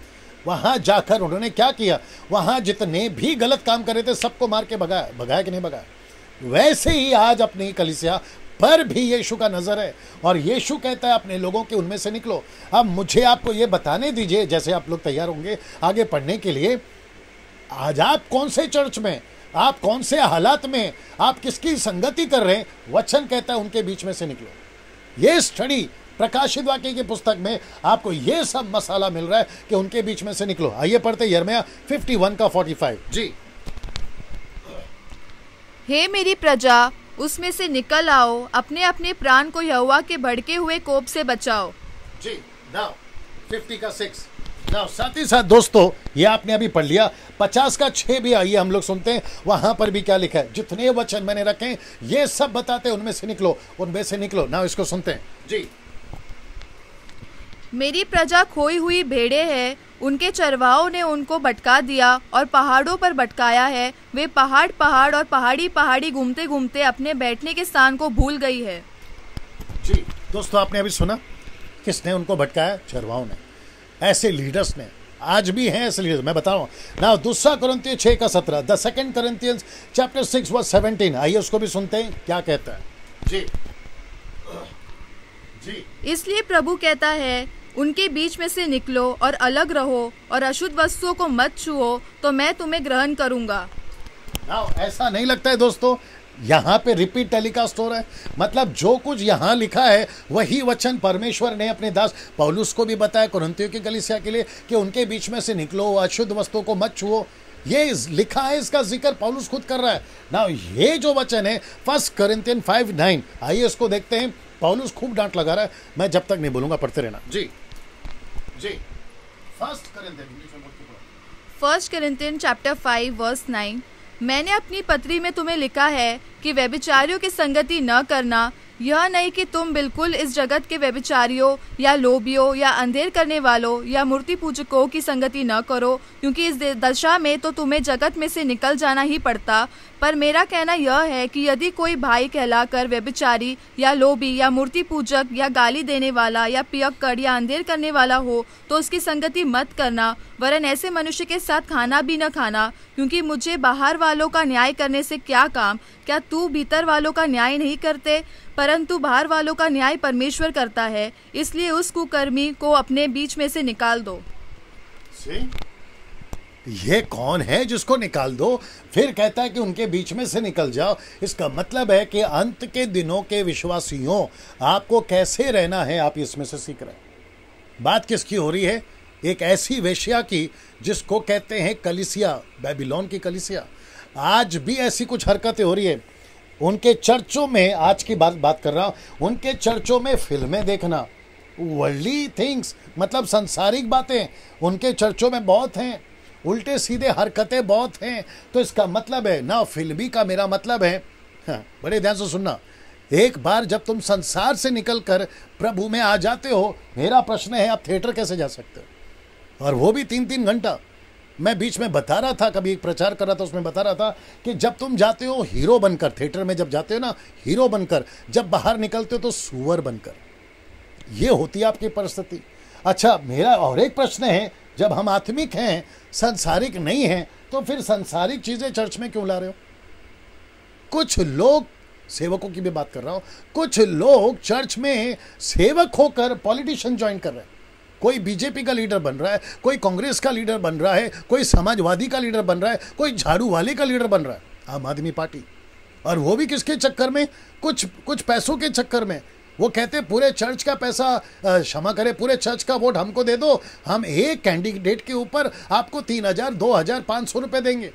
वहां जाकर उन्होंने क्या किया वहां जितने भी गलत काम करे थे सबको मार के भगाया भगाया कि नहीं भगाया वैसे ही आज अपनी कलिसिया पर भी यीशु का नज़र है और यीशु कहता है अपने लोगों के उनमें से निकलो अब मुझे आपको ये बताने दीजिए जैसे आप लोग तैयार होंगे आगे पढ़ने के लिए आज आप कौन से चर्च में आप कौन से हालात में आप किसकी संगति कर रहे हैं वचन कहता है उनके बीच में से निकलो ये स्टडी प्रकाशित वाक्य की पुस्तक में आपको ये सब मसाला मिल रहा है कि उनके बीच में से निकलो आइए पढ़ते यरमया 51 का 45 जी हे मेरी प्रजा उसमें से निकल आओ अपने अपने प्राण को यहुआ के भड़के हुए कोप से बचाओ जी नाउ 50 का 6 साथ ही साथ दोस्तों ये आपने अभी पढ़ लिया पचास का छह भी आइए हम लोग सुनते हैं वहां पर भी क्या लिखा है जितने वचन मैंने रखे ये सब बताते उनमें से निकलो उनमें से निकलो ना इसको सुनते हैं जी मेरी प्रजा खोई हुई भेड़े है उनके चरवाओं ने उनको भटका दिया और पहाड़ों पर भटकाया है वे पहाड़ पहाड़ और पहाड़ी पहाड़ी घूमते घूमते अपने बैठने के स्थान को भूल गई है जी दोस्तों आपने अभी सुना किसने उनको भटकाया चरवाओं ने ऐसे लीडर्स ने आज भी हैं ऐसे लीडर्स मैं बता रहा हूँ ना दूसरा करंती छः का सत्रह the second Corinthians chapter six व सेवनटीन आइए उसको भी सुनते हैं क्या कहता है जी जी इसलिए प्रभु कहता है उनके बीच में से निकलो और अलग रहो और अशुद्ध वस्तुओं को मत छुओ तो मैं तुम्हें ग्रहण करूंगा ऐसा नहीं लगता है दोस्तों यहाँ पे रिपीट टेलीकास्ट हो रहा है मतलब जो कुछ यहाँ लिखा है वही वचन परमेश्वर ने अपने दास पौलुस को भी बताया कुरंतियों की गलिसिया के लिए कि उनके बीच में से निकलो अशुद्ध वस्तुओं को मत छुओ ये लिखा है इसका जिक्र पौलुस खुद कर रहा है ना ये जो वचन है फर्स्ट करिंथियन फाइव नाइन आइए इसको देखते हैं पाउलस खूब डांट लगा रहा है मैं जब तक नहीं बोलूंगा पढ़ते रहना जी जी first first Corinthian chapter five verse nine मैंने अपनी पत्री में तुम्हें लिखा है कि व्यभिचारियों की संगति न करना यह नहीं कि तुम बिल्कुल इस जगत के व्यभिचारियों या लोभियों या अंधेर करने वालों या मूर्ति पूजकों की संगति न करो क्योंकि इस दशा में तो तुम्हें जगत में से निकल जाना ही पड़ता पर मेरा कहना यह है कि यदि कोई भाई कहलाकर व्यभिचारी या लोभी या मूर्ति पूजक या गाली देने वाला या पियक्कड़ या अंधेर करने वाला हो तो उसकी संगति मत करना वरन ऐसे मनुष्य के साथ खाना भी न खाना क्योंकि मुझे बाहर वालों का न्याय करने से क्या काम क्या तू भीतर वालों का न्याय नहीं करते परंतु बाहर वालों का न्याय परमेश्वर करता है इसलिए उस कुकर्मी को अपने बीच में से निकाल दो See? ये कौन है जिसको निकाल दो फिर कहता है कि उनके बीच में से निकल जाओ इसका मतलब है कि अंत के दिनों के विश्वासियों आपको कैसे रहना है आप इसमें से सीख रहे बात किसकी हो रही है एक ऐसी वेश्या की जिसको कहते हैं कलिसिया बेबीलोन की कलिसिया आज भी ऐसी कुछ हरकतें हो रही है उनके चर्चों में आज की बात बात कर रहा हूँ उनके चर्चों में फिल्में देखना वर्ल्डली थिंग्स मतलब संसारिक बातें उनके चर्चों में बहुत हैं उल्टे सीधे हरकतें बहुत हैं तो इसका मतलब है ना फिल्मी का मेरा मतलब है हाँ, बड़े ध्यान से सुनना एक बार जब तुम संसार से निकलकर प्रभु में आ जाते हो मेरा प्रश्न है आप थिएटर कैसे जा सकते हो और वो भी तीन तीन घंटा मैं बीच में बता रहा था कभी एक प्रचार कर रहा था उसमें बता रहा था कि जब तुम जाते हो हीरो बनकर थिएटर में जब जाते हो ना हीरो बनकर जब बाहर निकलते हो तो सुअर बनकर ये होती है आपकी परिस्थिति अच्छा मेरा और एक प्रश्न है जब हम आत्मिक हैं संसारिक नहीं हैं तो फिर संसारिक चीज़ें चर्च में क्यों ला रहे हो कुछ लोग सेवकों की भी बात कर रहा हूँ कुछ लोग चर्च में सेवक होकर पॉलिटिशियन ज्वाइन कर रहे हैं कोई बीजेपी का लीडर बन रहा है कोई कांग्रेस का लीडर बन रहा है कोई समाजवादी का लीडर बन रहा है कोई झाड़ू वाले का लीडर बन रहा है आम आदमी पार्टी और वो भी किसके चक्कर में कुछ कुछ पैसों के चक्कर में वो कहते पूरे चर्च का पैसा क्षमा करे पूरे चर्च का वोट हमको दे दो हम एक कैंडिडेट के ऊपर आपको तीन हजार दो हजार पाँच सौ रुपये देंगे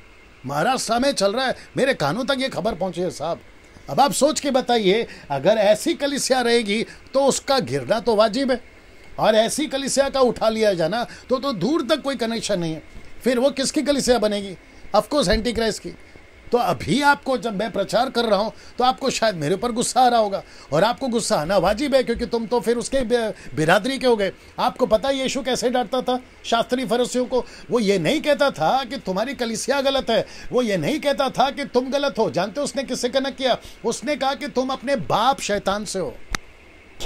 महाराष्ट्र में चल रहा है मेरे कानों तक ये खबर पहुंची है साहब अब आप सोच के बताइए अगर ऐसी कलिसिया रहेगी तो उसका घिरना तो वाजिब है और ऐसी कलिसिया का उठा लिया जाना तो तो दूर तक कोई कनेक्शन नहीं है फिर वो किसकी कलिसिया बनेगी अफकोर्स एंटी क्राइस्ट की तो अभी आपको जब मैं प्रचार कर रहा हूँ तो आपको शायद मेरे ऊपर गुस्सा आ रहा होगा और आपको गुस्सा आना वाजिब है क्योंकि तुम तो फिर उसके बिरादरी के हो गए आपको पता है यीशु कैसे डांटता था शास्त्री फरसियों को वो ये नहीं कहता था कि तुम्हारी कलिसिया गलत है वो ये नहीं कहता था कि तुम गलत हो जानते उसने किससे कनेक्ट किया उसने कहा कि तुम अपने बाप शैतान से हो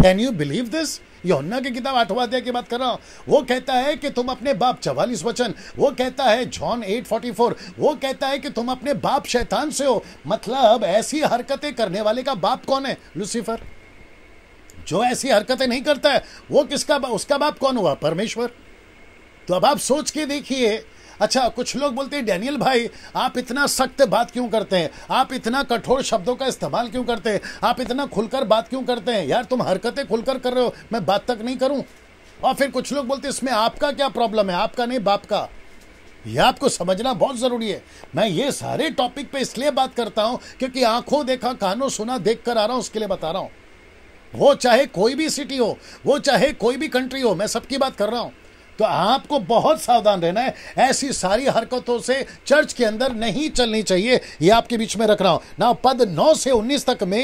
कैन यू बिलीव दिस योना की किताब आठवा अध्याय की बात कर रहा हूं वो कहता है कि तुम अपने बाप चवालीस वचन वो कहता है जॉन एट फोर्टी फोर वो कहता है कि तुम अपने बाप शैतान से हो मतलब ऐसी हरकतें करने वाले का बाप कौन है लूसीफर जो ऐसी हरकतें नहीं करता है वो किसका बा, उसका बाप कौन हुआ परमेश्वर तो अब आप सोच के देखिए अच्छा कुछ लोग बोलते हैं डैनियल भाई आप इतना सख्त बात क्यों करते हैं आप इतना कठोर शब्दों का इस्तेमाल क्यों करते हैं आप इतना खुलकर बात क्यों करते हैं यार तुम हरकतें खुलकर कर रहे हो मैं बात तक नहीं करूं और फिर कुछ लोग बोलते इसमें आपका क्या प्रॉब्लम है आपका नहीं बाप का यह आपको समझना बहुत ज़रूरी है मैं ये सारे टॉपिक पे इसलिए बात करता हूँ क्योंकि आंखों देखा कानों सुना देख कर आ रहा हूँ उसके लिए बता रहा हूँ वो चाहे कोई भी सिटी हो वो चाहे कोई भी कंट्री हो मैं सबकी बात कर रहा हूँ तो आपको बहुत सावधान रहना है ऐसी सारी हरकतों से चर्च के अंदर नहीं चलनी चाहिए ये आपके बीच में रख रहा हूं ना पद नौ से उन्नीस तक में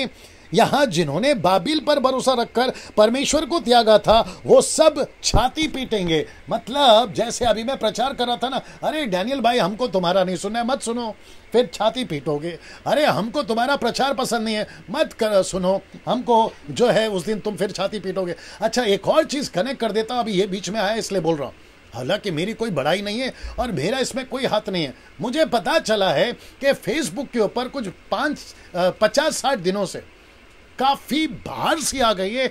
यहां जिन्होंने बाबिल पर भरोसा रखकर परमेश्वर को त्यागा था वो सब छाती पीटेंगे मतलब जैसे अभी मैं प्रचार कर रहा था ना अरे डैनियल भाई हमको तुम्हारा नहीं सुनना है मत सुनो फिर छाती पीटोगे अरे हमको तुम्हारा प्रचार पसंद नहीं है मत कर सुनो हमको जो है उस दिन तुम फिर छाती पीटोगे अच्छा एक और चीज़ कनेक्ट कर देता अभी ये बीच में आया इसलिए बोल रहा हूँ हालांकि मेरी कोई बड़ाई नहीं है और मेरा इसमें कोई हाथ नहीं है मुझे पता चला है कि फेसबुक के ऊपर कुछ पाँच पचास साठ दिनों से काफी बाहर से आ गई है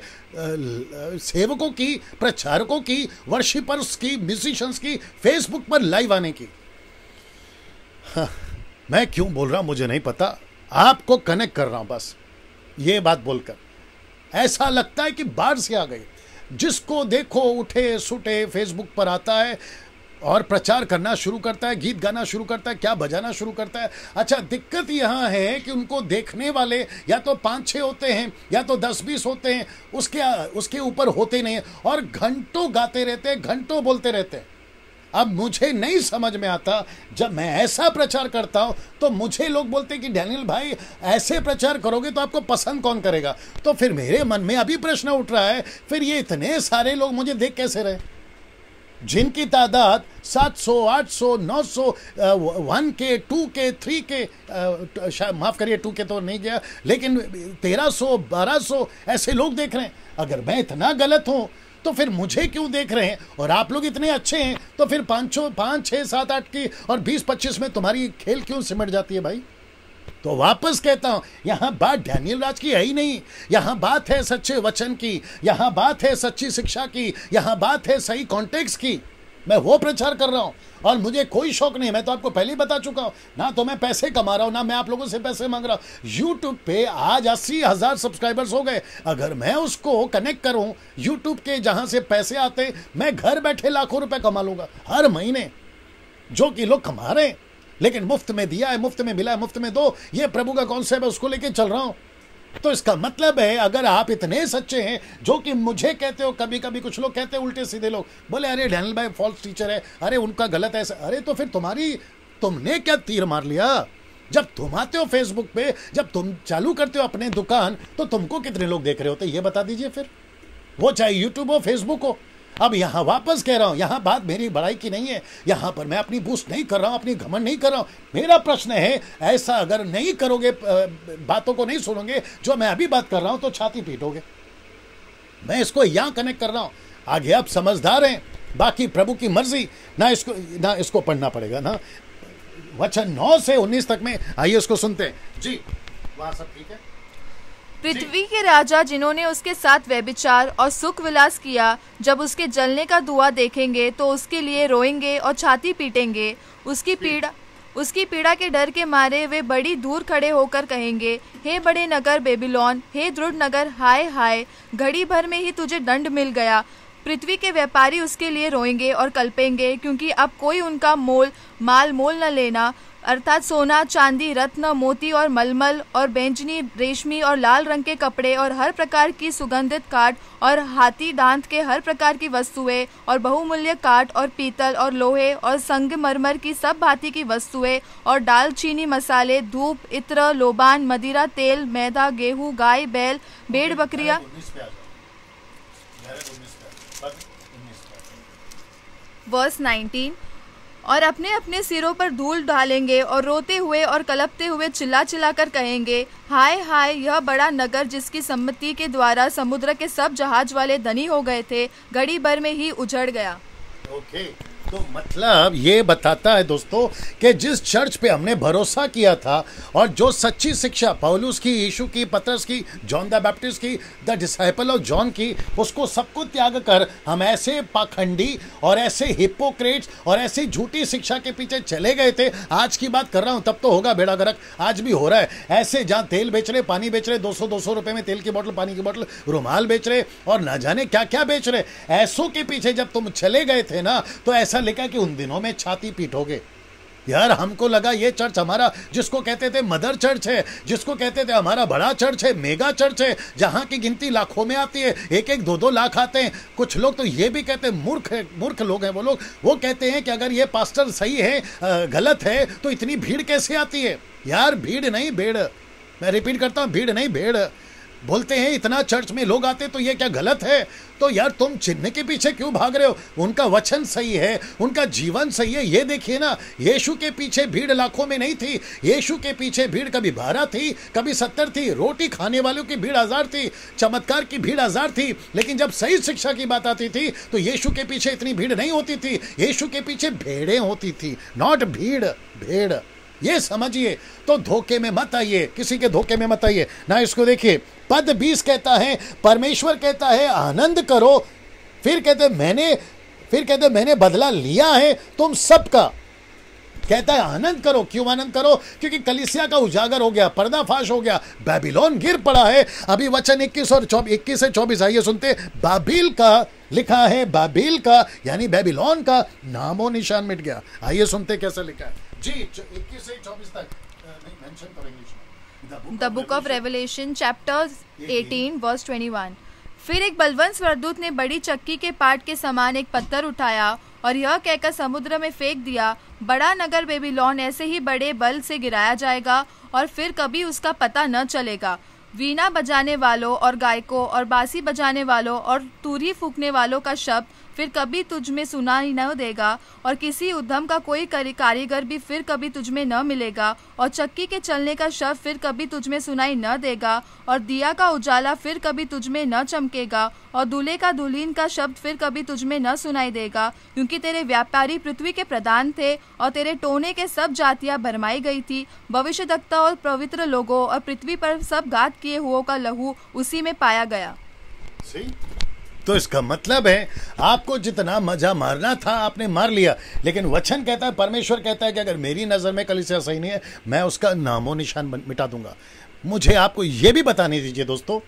सेवकों की प्रचारकों की वर्शिपर्स की म्यूजिशंस की फेसबुक पर लाइव आने की हाँ, मैं क्यों बोल रहा हूं मुझे नहीं पता आपको कनेक्ट कर रहा हूं बस ये बात बोलकर ऐसा लगता है कि बाहर से आ गई जिसको देखो उठे सुटे फेसबुक पर आता है और प्रचार करना शुरू करता है गीत गाना शुरू करता है क्या बजाना शुरू करता है अच्छा दिक्कत यहाँ है कि उनको देखने वाले या तो पाँच छः होते हैं या तो दस बीस होते हैं उसके उसके ऊपर होते नहीं और घंटों गाते रहते हैं घंटों बोलते रहते हैं अब मुझे नहीं समझ में आता जब मैं ऐसा प्रचार करता हूँ तो मुझे लोग बोलते कि डैनियल भाई ऐसे प्रचार करोगे तो आपको पसंद कौन करेगा तो फिर मेरे मन में अभी प्रश्न उठ रहा है फिर ये इतने सारे लोग मुझे देख कैसे रहे जिनकी तादाद 700, 800, 900, वन के टू के थ्री के माफ़ करिए टू के तो नहीं गया लेकिन 1300, 1200 ऐसे लोग देख रहे हैं अगर मैं इतना गलत हूँ तो फिर मुझे क्यों देख रहे हैं और आप लोग इतने अच्छे हैं तो फिर पाँचों पाँच छः सात आठ की और बीस पच्चीस में तुम्हारी खेल क्यों सिमट जाती है भाई तो वापस कहता हूं यहां बात डैनियल राज की है ही नहीं यहां बात है सच्चे वचन की यहां बात है सच्ची शिक्षा की यहां बात है सही कॉन्टेक्स्ट की मैं वो प्रचार कर रहा हूं और मुझे कोई शौक नहीं मैं तो आपको पहले ही बता चुका हूं ना तो मैं पैसे कमा रहा हूं ना मैं आप लोगों से पैसे मांग रहा हूं यूट्यूब पे आज अस्सी हज़ार सब्सक्राइबर्स हो गए अगर मैं उसको कनेक्ट करूं यूट्यूब के जहां से पैसे आते मैं घर बैठे लाखों रुपए कमा लूंगा हर महीने जो कि लोग कमा रहे हैं लेकिन मुफ्त में दिया है मुफ्त में मिला है मुफ्त में दो ये प्रभु का कॉन्सेप्ट है उसको लेके चल रहा हूं तो इसका मतलब है अगर आप इतने सच्चे हैं जो कि मुझे कहते हो कभी कभी कुछ लोग कहते हैं उल्टे सीधे लोग बोले अरे डैनल भाई फॉल्स टीचर है अरे उनका गलत है अरे तो फिर तुम्हारी तुमने क्या तीर मार लिया जब तुम आते हो फेसबुक पे जब तुम चालू करते हो अपने दुकान तो तुमको कितने लोग देख रहे होते ये बता दीजिए फिर वो चाहे यूट्यूब हो फेसबुक हो अब यहाँ वापस कह रहा हूँ यहाँ बात मेरी बड़ाई की नहीं है यहाँ पर मैं अपनी बूस्ट नहीं कर रहा हूँ अपनी घमंड नहीं कर रहा हूँ मेरा प्रश्न है ऐसा अगर नहीं करोगे बातों को नहीं सुनोगे जो मैं अभी बात कर रहा हूँ तो छाती पीटोगे मैं इसको यहाँ कनेक्ट कर रहा हूँ आगे आप समझदार हैं बाकी प्रभु की मर्जी ना इसको ना इसको पढ़ना पड़ेगा ना वचन नौ से उन्नीस तक में आइए इसको सुनते हैं जी वहाँ सब ठीक है पृथ्वी के राजा जिन्होंने उसके साथ व्यभिचार और सुख विलास किया जब उसके जलने का धुआं देखेंगे तो उसके लिए रोएंगे और छाती पीटेंगे उसकी पीड़ा उसकी पीड़ा के डर के मारे वे बड़ी दूर खड़े होकर कहेंगे हे बड़े नगर बेबीलोन हे दृढ़ नगर हाय हाय घड़ी भर में ही तुझे दंड मिल गया पृथ्वी के व्यापारी उसके लिए रोएंगे और कल्पेंगे क्योंकि अब कोई उनका मोल माल मोल न लेना अर्थात सोना चांदी रत्न मोती और मलमल और बैंजनी रेशमी और लाल रंग के कपड़े और हर प्रकार की सुगंधित काट और हाथी दांत के हर प्रकार की वस्तुएं और बहुमूल्य काट और पीतल और लोहे और संगमरमर की सब भांति की वस्तुएं और डाल चीनी मसाले धूप इत्र लोबान मदिरा तेल मैदा गेहूँ गाय बैल भेड़ बकरिया वर्स नाइनटीन और अपने अपने सिरों पर धूल डालेंगे और रोते हुए और कलपते हुए चिल्ला चिल्ला कर कहेंगे हाय हाय यह बड़ा नगर जिसकी सम्मति के द्वारा समुद्र के सब जहाज वाले धनी हो गए थे घड़ी भर में ही उजड़ गया okay. तो मतलब ये बताता है दोस्तों कि जिस चर्च पे हमने भरोसा किया था और जो सच्ची शिक्षा पौलुस की यीशु की पतरस की जॉन द बैप्टिस्ट की द डिसाइपल ऑफ जॉन की उसको सबको त्याग कर हम ऐसे पाखंडी और ऐसे हिपोक्रेट्स और ऐसी झूठी शिक्षा के पीछे चले गए थे आज की बात कर रहा हूँ तब तो होगा बेड़ा गरक आज भी हो रहा है ऐसे जहाँ तेल बेच रहे पानी बेच रहे दो सौ दो सौ रुपये में तेल की बॉटल पानी की बॉटल रुमाल बेच रहे और ना जाने क्या क्या बेच रहे ऐसों के पीछे जब तुम चले गए थे ना तो ऐसा ऐसा लिखा कि उन दिनों में छाती पीटोगे यार हमको लगा ये चर्च हमारा जिसको कहते थे मदर चर्च है जिसको कहते थे हमारा बड़ा चर्च है मेगा चर्च है जहाँ की गिनती लाखों में आती है एक एक दो दो लाख आते हैं कुछ लोग तो ये भी कहते हैं मूर्ख मूर्ख लोग हैं वो लोग वो कहते हैं कि अगर ये पास्टर सही है गलत है तो इतनी भीड़ कैसे आती है यार भीड़ नहीं भेड़ मैं रिपीट करता हूँ भीड़ नहीं भेड़ बोलते हैं इतना चर्च में लोग आते तो ये क्या गलत है तो यार तुम चिन्ह के पीछे क्यों भाग रहे हो उनका वचन सही है उनका जीवन सही है ये देखिए ना यीशु के पीछे भीड़ लाखों में नहीं थी यीशु के पीछे भीड़ कभी बारह थी कभी सत्तर थी रोटी खाने वालों की भीड़ हजार थी चमत्कार की भीड़ हजार थी लेकिन जब सही शिक्षा की बात आती थी तो यीशु के पीछे इतनी भीड़ नहीं होती थी यीशु के पीछे भेड़ें होती थी नॉट भीड़ भेड़ ये समझिए तो धोखे में मत आइए किसी के धोखे में मत आइए ना इसको देखिए पद बीस कहता है परमेश्वर कहता है आनंद करो फिर कहते मैंने फिर कहते मैंने बदला लिया है तुम सबका कहता है आनंद करो क्यों आनंद करो क्योंकि कलिसिया का उजागर हो गया पर्दाफाश हो गया बेबीलोन गिर पड़ा है अभी वचन 21 और 21 इक्कीस से 24 आइए सुनते बाबिल का लिखा है बाबिल का यानी बेबीलोन का नामो निशान मिट गया आइए सुनते कैसे लिखा है the book of Revelation chapter eighteen verse twenty one फिर एक बलवंत स्वरदूत ने बड़ी चक्की के पार्ट के समान एक पत्थर उठाया और यह कहकर समुद्र में फेंक दिया बड़ा नगर बेबीलोन ऐसे ही बड़े बल से गिराया जाएगा और फिर कभी उसका पता न चलेगा वीणा बजाने वालों और गायकों और बासी बजाने वालों और तूरी फूकने वालों का शब्द फिर कभी तुझ में सुनाई न देगा और किसी उद्यम का कोई कारीगर भी फिर कभी तुझ में न मिलेगा और चक्की के चलने का शब्द फिर कभी तुझ में सुनाई न देगा और दिया का उजाला फिर कभी तुझ में न चमकेगा और दूल्हे का दुल्हीन का शब्द फिर कभी तुझ में न सुनाई देगा क्योंकि तेरे व्यापारी पृथ्वी के प्रधान थे और तेरे टोने के सब जातियां भरमाई गई थी भविष्य दक्ता और पवित्र लोगों और पृथ्वी पर सब घात किए हुओं का लहू उसी में पाया गया See? तो इसका मतलब है आपको जितना मजा मारना था आपने मार लिया लेकिन वचन कहता है परमेश्वर कहता है कि अगर मेरी नज़र में कलिसिया सही नहीं है मैं उसका नामो निशान मिटा दूंगा मुझे आपको ये भी बताने दीजिए दोस्तों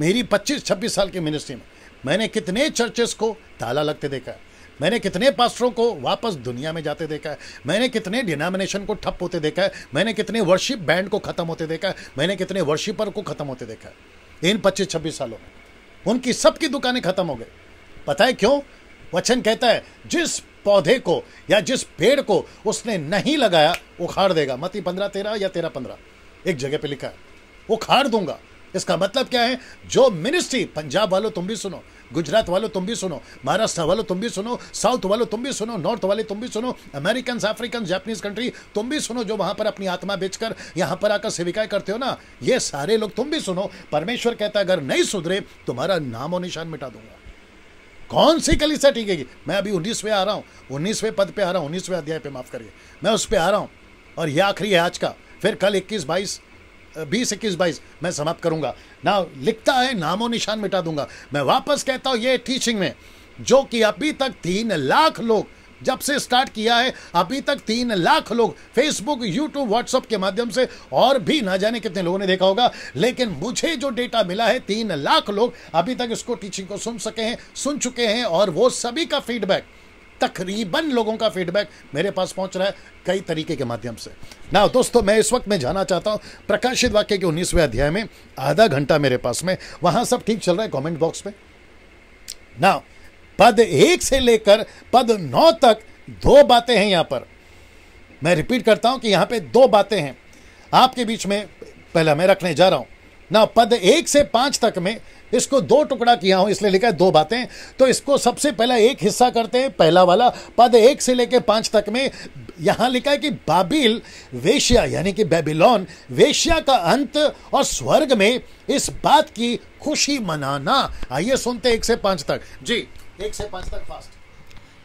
मेरी 25-26 साल की मिनिस्ट्री में मैंने कितने चर्चेस को ताला लगते देखा है मैंने कितने पास्टरों को वापस दुनिया में जाते देखा है मैंने कितने डिनोमिनेशन को ठप होते देखा है मैंने कितने वर्शिप बैंड को खत्म होते देखा है मैंने कितने वर्शिपर को खत्म होते देखा है इन पच्चीस छब्बीस सालों में उनकी सबकी दुकानें खत्म हो गई पता है क्यों वचन कहता है जिस पौधे को या जिस पेड़ को उसने नहीं लगाया उखाड़ देगा मती पंद्रह तेरह या तेरह पंद्रह एक जगह पे लिखा है उखाड़ दूंगा इसका मतलब क्या है जो मिनिस्ट्री पंजाब वालों तुम भी सुनो गुजरात वालों तुम भी सुनो महाराष्ट्र वालों तुम भी सुनो साउथ वालों तुम भी सुनो नॉर्थ वाले तुम भी सुनो अमेरिकन अफ्रीकन जापानीज कंट्री तुम भी सुनो जो वहां पर अपनी आत्मा बेचकर यहां पर आकर सेविकाएं करते हो ना ये सारे लोग तुम भी सुनो परमेश्वर कहता अगर नहीं सुधरे तुम्हारा नाम और निशान मिटा दूंगा कौन सी ठीक है मैं अभी उन्नीसवें आ रहा हूं उन्नीसवें पद पे आ रहा हूँ उन्नीसवें अध्याय पे माफ करिए मैं उस पर आ रहा हूँ और यह आखिरी है आज का फिर कल इक्कीस बाईस बीस इक्कीस बाईस मैं समाप्त करूंगा ना लिखता है नामो निशान मिटा दूंगा मैं वापस कहता हूं ये टीचिंग में जो कि अभी तक तीन लाख लोग जब से स्टार्ट किया है अभी तक तीन लाख लोग फेसबुक यूट्यूब व्हाट्सएप के माध्यम से और भी ना जाने कितने लोगों ने देखा होगा लेकिन मुझे जो डेटा मिला है तीन लाख लोग अभी तक इसको टीचिंग को सुन सके हैं सुन चुके हैं और वो सभी का फीडबैक तकरीबन लोगों का फीडबैक मेरे पास पहुंच रहा है कई तरीके के माध्यम से ना दोस्तों मैं इस वक्त मैं जाना चाहता हूं प्रकाशित वाक्य के उन्नीसवें अध्याय में आधा घंटा मेरे पास में वहां सब ठीक चल रहा है कॉमेंट बॉक्स में ना पद एक से लेकर पद नौ तक दो बातें हैं यहां पर मैं रिपीट करता हूं कि यहां पे दो बातें हैं आपके बीच में पहला मैं रखने जा रहा हूं ना पद एक से पांच तक में इसको दो टुकड़ा किया हूं इसलिए लिखा है दो बातें तो इसको सबसे पहला एक हिस्सा करते हैं पहला वाला पद एक से लेकर पांच तक में यहां लिखा है कि बाबिल वेशिया यानी कि बेबीलोन वेशिया का अंत और स्वर्ग में इस बात की खुशी मनाना आइए सुनते एक से पांच तक जी एक से पांच तक फास्ट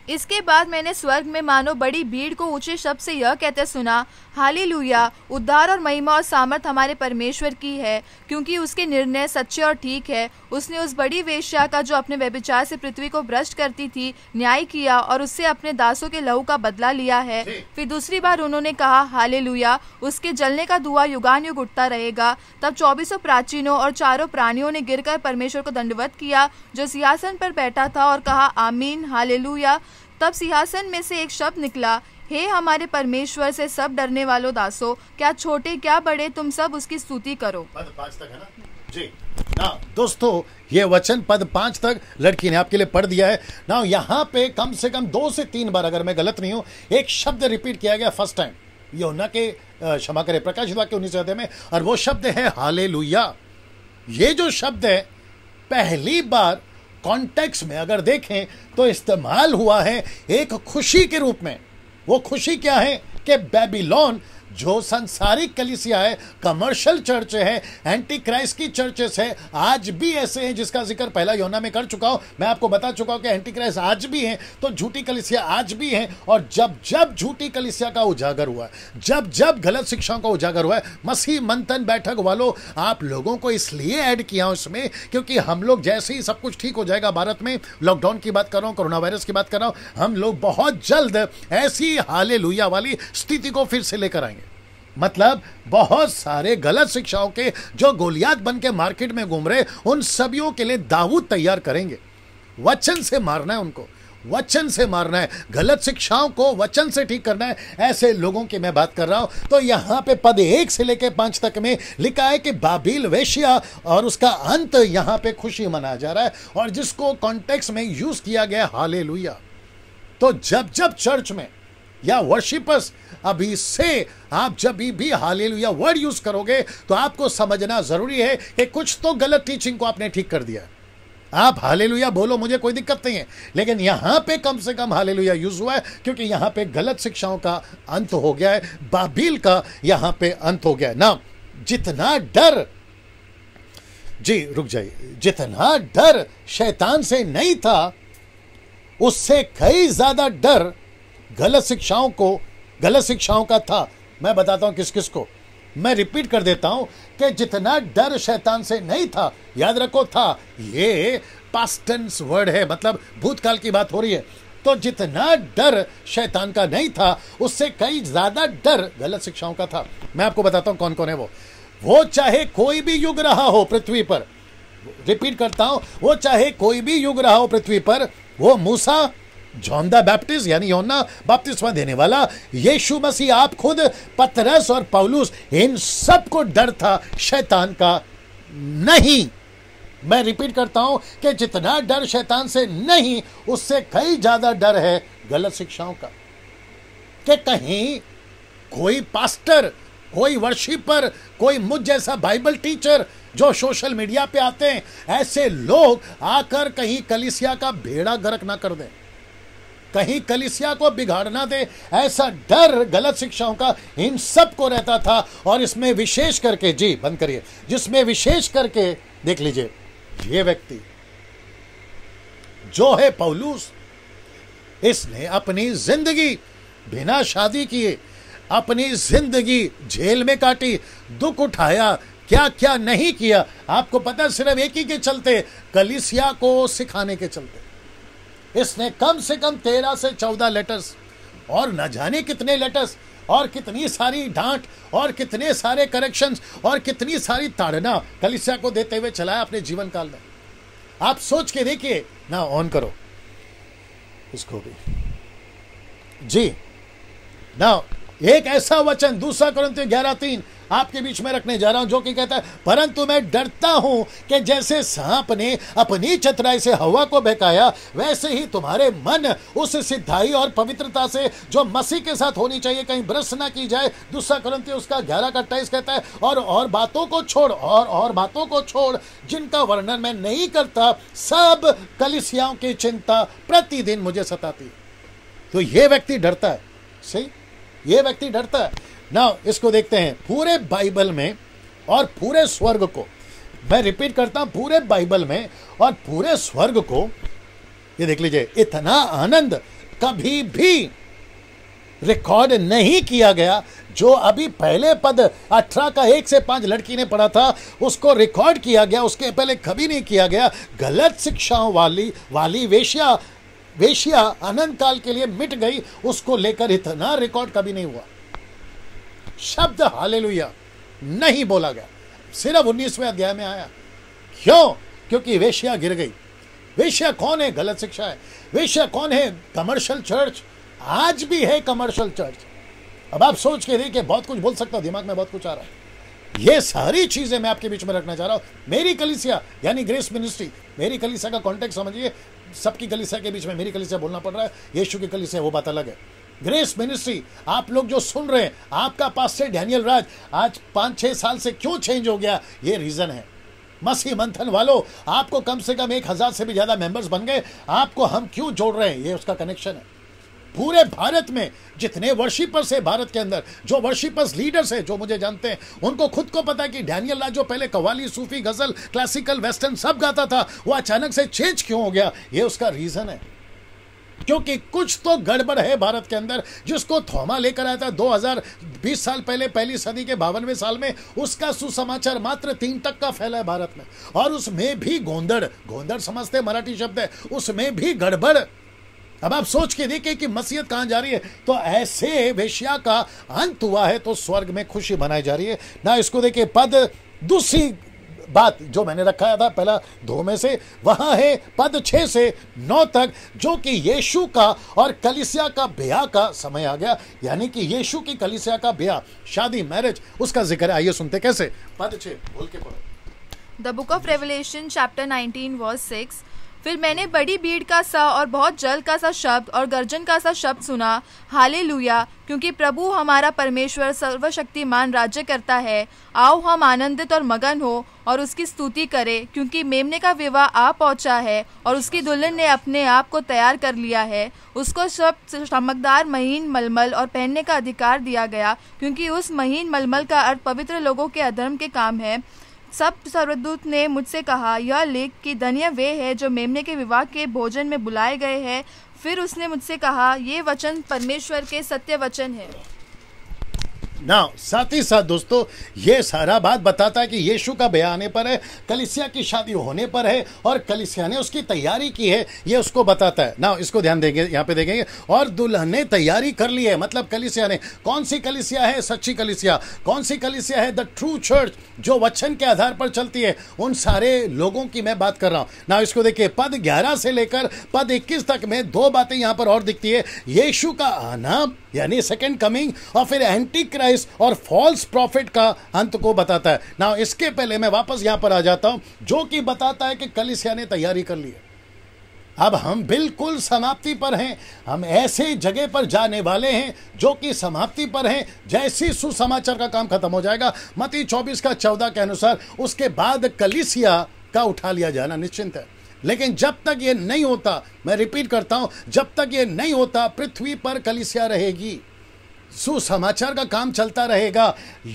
इसके बाद मैंने स्वर्ग में मानो बड़ी भीड़ को ऊंचे शब्द से यह कहते सुना हाली लुया उद्धार और महिमा और सामर्थ हमारे परमेश्वर की है क्योंकि उसके निर्णय सच्चे और ठीक है उसने उस बड़ी वेश्या का जो अपने व्यभिचार से पृथ्वी को भ्रष्ट करती थी न्याय किया और उससे अपने दासों के लहू का बदला लिया है फिर दूसरी बार उन्होंने कहा हाले उसके जलने का धुआं युगान युग उठता रहेगा तब चौबीसों प्राचीनों और चारों प्राणियों ने गिर परमेश्वर को दंडवत किया जो सिंहासन पर बैठा था और कहा आमीन हाले तब सिंहासन में से एक शब्द निकला हे हमारे परमेश्वर से सब डरने वालों दासो क्या छोटे क्या बड़े तुम सब उसकी स्तुति करो पद पाँच तक है ना जी ना दोस्तों ये वचन पद पांच तक लड़की ने आपके लिए पढ़ दिया है ना यहाँ पे कम से कम दो से तीन बार अगर मैं गलत नहीं हूं एक शब्द रिपीट किया गया फर्स्ट टाइम योना के क्षमा करे प्रकाश वाक्य उन्नीस में और वो शब्द है हाले ये जो शब्द है पहली बार कॉन्टेक्स में अगर देखें तो इस्तेमाल हुआ है एक खुशी के रूप में वो खुशी क्या है कि बेबीलोन जो संसारिक कलिसिया है कमर्शियल चर्च है एंटी क्राइस्ट की चर्चेस है आज भी ऐसे हैं जिसका जिक्र पहला योना में कर चुका हूं मैं आपको बता चुका हूं कि एंटी क्राइस्ट आज भी है तो झूठी कलिसिया आज भी है और जब जब झूठी कलिसिया का उजागर हुआ जब जब गलत शिक्षाओं का उजागर हुआ मसीह मंथन बैठक वालों आप लोगों को इसलिए ऐड किया उसमें क्योंकि हम लोग जैसे ही सब कुछ ठीक हो जाएगा भारत में लॉकडाउन की बात कर रहा हूँ कोरोना वायरस की बात कर रहा हूँ हम लोग बहुत जल्द ऐसी हाले वाली स्थिति को फिर से लेकर आएंगे मतलब बहुत सारे गलत शिक्षाओं के जो गोलियात बन के मार्केट में घूम रहे उन सभीों के लिए दाऊद तैयार करेंगे वचन से मारना है उनको वचन से मारना है गलत शिक्षाओं को वचन से ठीक करना है ऐसे लोगों की मैं बात कर रहा हूं तो यहां पे पद एक से लेकर पांच तक में लिखा है कि बाबिल वेशिया और उसका अंत यहां पे खुशी मनाया जा रहा है और जिसको कॉन्टेक्स में यूज किया गया हाले तो जब जब चर्च में या वर्शिपर्स अभी से आप जब भी हालेलुया वर्ड यूज करोगे तो आपको समझना जरूरी है कि कुछ तो गलत टीचिंग को आपने ठीक कर दिया आप हालेलुया बोलो मुझे कोई दिक्कत नहीं है लेकिन यहां पे कम से कम हालेलुया यूज हुआ है क्योंकि यहां पे गलत शिक्षाओं का अंत हो गया है बाबिल का यहां पे अंत हो गया है ना जितना डर जी रुक जाइए जितना डर शैतान से नहीं था उससे कई ज्यादा डर गलत शिक्षाओं को गलत शिक्षाओं का था मैं बताता हूँ किस किस को मैं रिपीट कर देता हूं कि जितना डर शैतान से नहीं था याद रखो था ये पास्टेंस वर्ड है मतलब भूतकाल की बात हो रही है तो जितना डर शैतान का नहीं था उससे कई ज्यादा डर गलत शिक्षाओं का था मैं आपको बताता हूं कौन कौन है वो वो चाहे कोई भी युग रहा हो पृथ्वी पर रिपीट करता हूं वो चाहे कोई भी युग रहा हो पृथ्वी पर वो मूसा जॉन द बैप्टिस्ट यानी योना बपतिस्मा देने वाला यीशु मसीह आप खुद पतरस और पौलुस इन सब को डर था शैतान का नहीं मैं रिपीट करता हूं कि जितना डर शैतान से नहीं उससे कई ज्यादा डर है गलत शिक्षाओं का कि कहीं कोई पास्टर कोई वर्शिपर कोई मुझ जैसा बाइबल टीचर जो सोशल मीडिया पे आते हैं ऐसे लोग आकर कहीं कलिसिया का भेड़ा गर्क ना कर दें कहीं कलिसिया को बिगाड़ना दे ऐसा डर गलत शिक्षाओं का इन सब को रहता था और इसमें विशेष करके जी बंद करिए जिसमें विशेष करके देख लीजिए ये व्यक्ति जो है पौलूस इसने अपनी जिंदगी बिना शादी किए अपनी जिंदगी जेल में काटी दुख उठाया क्या क्या नहीं किया आपको पता सिर्फ एक ही के चलते कलिसिया को सिखाने के चलते इसने कम से कम तेरह से चौदह लेटर्स और न जाने कितने लेटर्स और कितनी सारी डांट और कितने सारे करेक्शंस और कितनी सारी ताड़ना कलिसिया को देते हुए चलाया अपने जीवन काल में आप सोच के देखिए ना ऑन करो इसको भी जी ना एक ऐसा वचन दूसरा करते ग्यारह तीन आपके बीच में रखने जा रहा हूं जो कि कहता है परंतु मैं डरता हूं कि जैसे सांप ने अपनी चतराई से हवा को बहकाया वैसे ही तुम्हारे मन उस सिद्धाई और पवित्रता से जो मसीह के साथ होनी चाहिए कहीं भ्रष्ट ना की जाए दूसरा क्रंथी उसका ग्यारह का अट्ठाइस कहता है और और बातों को छोड़ और और बातों को छोड़ जिनका वर्णन मैं नहीं करता सब कलिसियाओं की चिंता प्रतिदिन मुझे सताती तो ये व्यक्ति डरता है सही ये व्यक्ति डरता है ना इसको देखते हैं पूरे बाइबल में और पूरे स्वर्ग को मैं रिपीट करता हूं पूरे बाइबल में और पूरे स्वर्ग को ये देख लीजिए इतना आनंद कभी भी रिकॉर्ड नहीं किया गया जो अभी पहले पद अठारह का एक से पांच लड़की ने पढ़ा था उसको रिकॉर्ड किया गया उसके पहले कभी नहीं किया गया गलत शिक्षाओं वाली वाली वेश्या वेश्या अनंत काल के लिए मिट गई उसको लेकर इतना रिकॉर्ड कभी नहीं हुआ शब्द हालेलुया नहीं बोला गया सिर्फ उन्नीसवें अध्याय में आया क्यों क्योंकि वेश्या गिर गई वेश्या कौन है गलत शिक्षा है वेश्या कौन है कमर्शियल चर्च आज भी है कमर्शियल चर्च अब आप सोच के देखिए बहुत कुछ बोल सकता दिमाग में बहुत कुछ आ रहा है ये सारी चीज़ें मैं आपके बीच में रखना चाह रहा हूं मेरी कलिसिया यानी ग्रेस मिनिस्ट्री मेरी कलिसिया का कॉन्टेक्ट समझिए सबकी कलिसिया के बीच में मेरी कलिसिया बोलना पड़ रहा है यीशु की कलिसिया वो बात अलग है ग्रेस मिनिस्ट्री आप लोग जो सुन रहे हैं आपका पास से डैनियल राज आज पाँच छः साल से क्यों चेंज हो गया ये रीज़न है मसी मंथन वालों आपको कम से कम एक हज़ार से भी ज़्यादा मेंबर्स बन गए आपको हम क्यों जोड़ रहे हैं ये उसका कनेक्शन है पूरे भारत में जितने वर्शिपर्स है भारत के अंदर जो वर्शिपर्स लीडर्स हैं जो मुझे जानते हैं उनको खुद को पता है कि डैनियल राज जो पहले कवाली सूफी गज़ल क्लासिकल वेस्टर्न सब गाता था वो अचानक से चेंज क्यों हो गया ये उसका रीज़न है क्योंकि कुछ तो गड़बड़ है भारत के अंदर जिसको थोमा लेकर आया था 2020 साल पहले पहली सदी के बावनवे साल में उसका सुसमाचार मात्र तीन तक का फैला है भारत में और उसमें भी गोंदड़ गोंदड़ समझते मराठी शब्द है उसमें भी गड़बड़ अब आप सोच के देखिए कि मसीहत कहां जा रही है तो ऐसे वेश्या का अंत हुआ है तो स्वर्ग में खुशी मनाई जा रही है ना इसको देखिए पद दूसरी बात जो मैंने रखा था पहला दो में से वहां है पद छे से नौ तक जो कि यीशु का और कलिसिया का ब्याह का समय आ गया यानी कि यीशु की कलिसिया का ब्याह शादी मैरिज उसका जिक्र आइए सुनते कैसे पद छे बोल के पढ़ो the book of Revelation chapter 19 verse 6 फिर मैंने बड़ी भीड़ का सा और बहुत जल का सा शब्द और गर्जन का सा शब्द सुना हाले क्योंकि प्रभु हमारा परमेश्वर सर्वशक्तिमान राज्य करता है आओ हम आनंदित और मगन हो और उसकी स्तुति करें क्योंकि मेमने का विवाह आ पहुंचा है और उसकी दुल्हन ने अपने आप को तैयार कर लिया है उसको सब चमकदार महीन मलमल और पहनने का अधिकार दिया गया क्योंकि उस महीन मलमल का अर्थ पवित्र लोगों के अधर्म के काम है सब सर्वदूत ने मुझसे कहा यह लेख की धन्य वे है जो मेमने के विवाह के भोजन में बुलाए गए हैं फिर उसने मुझसे कहा ये वचन परमेश्वर के सत्य वचन है ना साथ ही साथ दोस्तों ये सारा बात बताता है कि यीशु का बया आने पर है कलिसिया की शादी होने पर है और कलिसिया ने उसकी तैयारी की है ये उसको बताता है ना इसको ध्यान देंगे यहाँ पे देखेंगे और दुल्हन ने तैयारी कर ली है मतलब कलिसिया ने कौन सी कलिसिया है सच्ची कलिसिया कौन सी कलिसिया है द ट्रू चर्च जो वचन के आधार पर चलती है उन सारे लोगों की मैं बात कर रहा हूँ ना इसको देखिए पद ग्यारह से लेकर पद इक्कीस तक में दो बातें यहाँ पर और दिखती है यीशु का आना यानी सेकेंड कमिंग और फिर एंटी क्राइस्ट और फॉल्स प्रॉफिट का अंत को बताता है ना इसके पहले मैं वापस यहाँ पर आ जाता हूं जो कि बताता है कि कलिसिया ने तैयारी कर ली है अब हम बिल्कुल समाप्ति पर हैं हम ऐसे जगह पर जाने वाले हैं जो कि समाप्ति पर हैं जैसे सुसमाचार का काम खत्म हो जाएगा मती 24 का 14 के अनुसार उसके बाद कलिसिया का उठा लिया जाना निश्चिंत है लेकिन जब तक ये नहीं होता मैं रिपीट करता हूं जब तक ये नहीं होता पृथ्वी पर कलिसिया रहेगी सुसमाचार का काम चलता रहेगा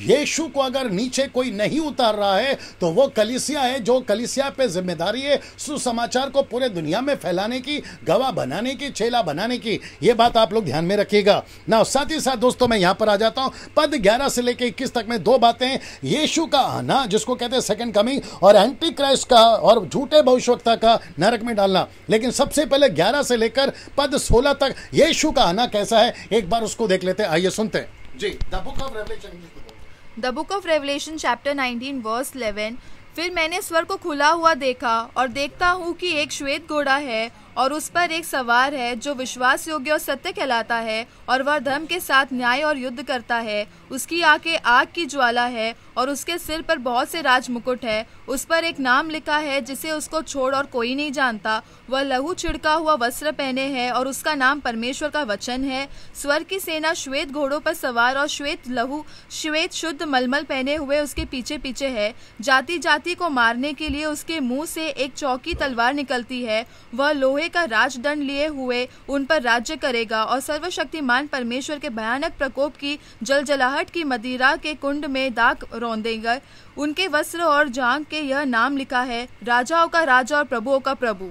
यीशु को अगर नीचे कोई नहीं उतार रहा है तो वो कलिसिया है जो कलिसिया पे जिम्मेदारी है सुसमाचार को पूरे दुनिया में फैलाने की गवाह बनाने की चेला बनाने की ये बात आप लोग ध्यान में रखिएगा ना साथ ही साथ दोस्तों मैं यहाँ पर आ जाता हूँ पद ग्यारह से लेकर इक्कीस तक में दो बातें येशु का आना जिसको कहते हैं सेकेंड कमिंग और एंटी क्राइस्ट का और झूठे भविष्यता का नरक में डालना लेकिन सबसे पहले ग्यारह से लेकर पद सोलह तक यीशु का आना कैसा है एक बार उसको देख लेते आइए आइए सुनते हैं जी the book of Revelation the book of Revelation chapter 19 verse 11 फिर मैंने स्वर को खुला हुआ देखा और देखता हूँ कि एक श्वेत घोड़ा है और उस पर एक सवार है जो विश्वास योग्य और सत्य कहलाता है और वह धर्म के साथ न्याय और युद्ध करता है उसकी आंखें आग की ज्वाला है और उसके सिर पर बहुत से राज मुकुट है उस पर एक नाम लिखा है जिसे उसको छोड़ और कोई नहीं जानता वह लहू छिड़का हुआ वस्त्र पहने है और उसका नाम परमेश्वर का वचन है स्वर की सेना श्वेत घोड़ों पर सवार और श्वेत लहू श्वेत शुद्ध मलमल पहने हुए उसके पीछे पीछे है जाति जाति को मारने के लिए उसके मुंह से एक चौकी तलवार निकलती है वह लोहे का राजदंड लिए हुए उन पर राज्य करेगा और सर्वशक्तिमान परमेश्वर के भयानक प्रकोप की जलजलाहट की मदिरा के कुंड में दाग रोंदेगा उनके वस्त्र और जांग के यह नाम लिखा है राजाओं का राजा और प्रभुओं का प्रभु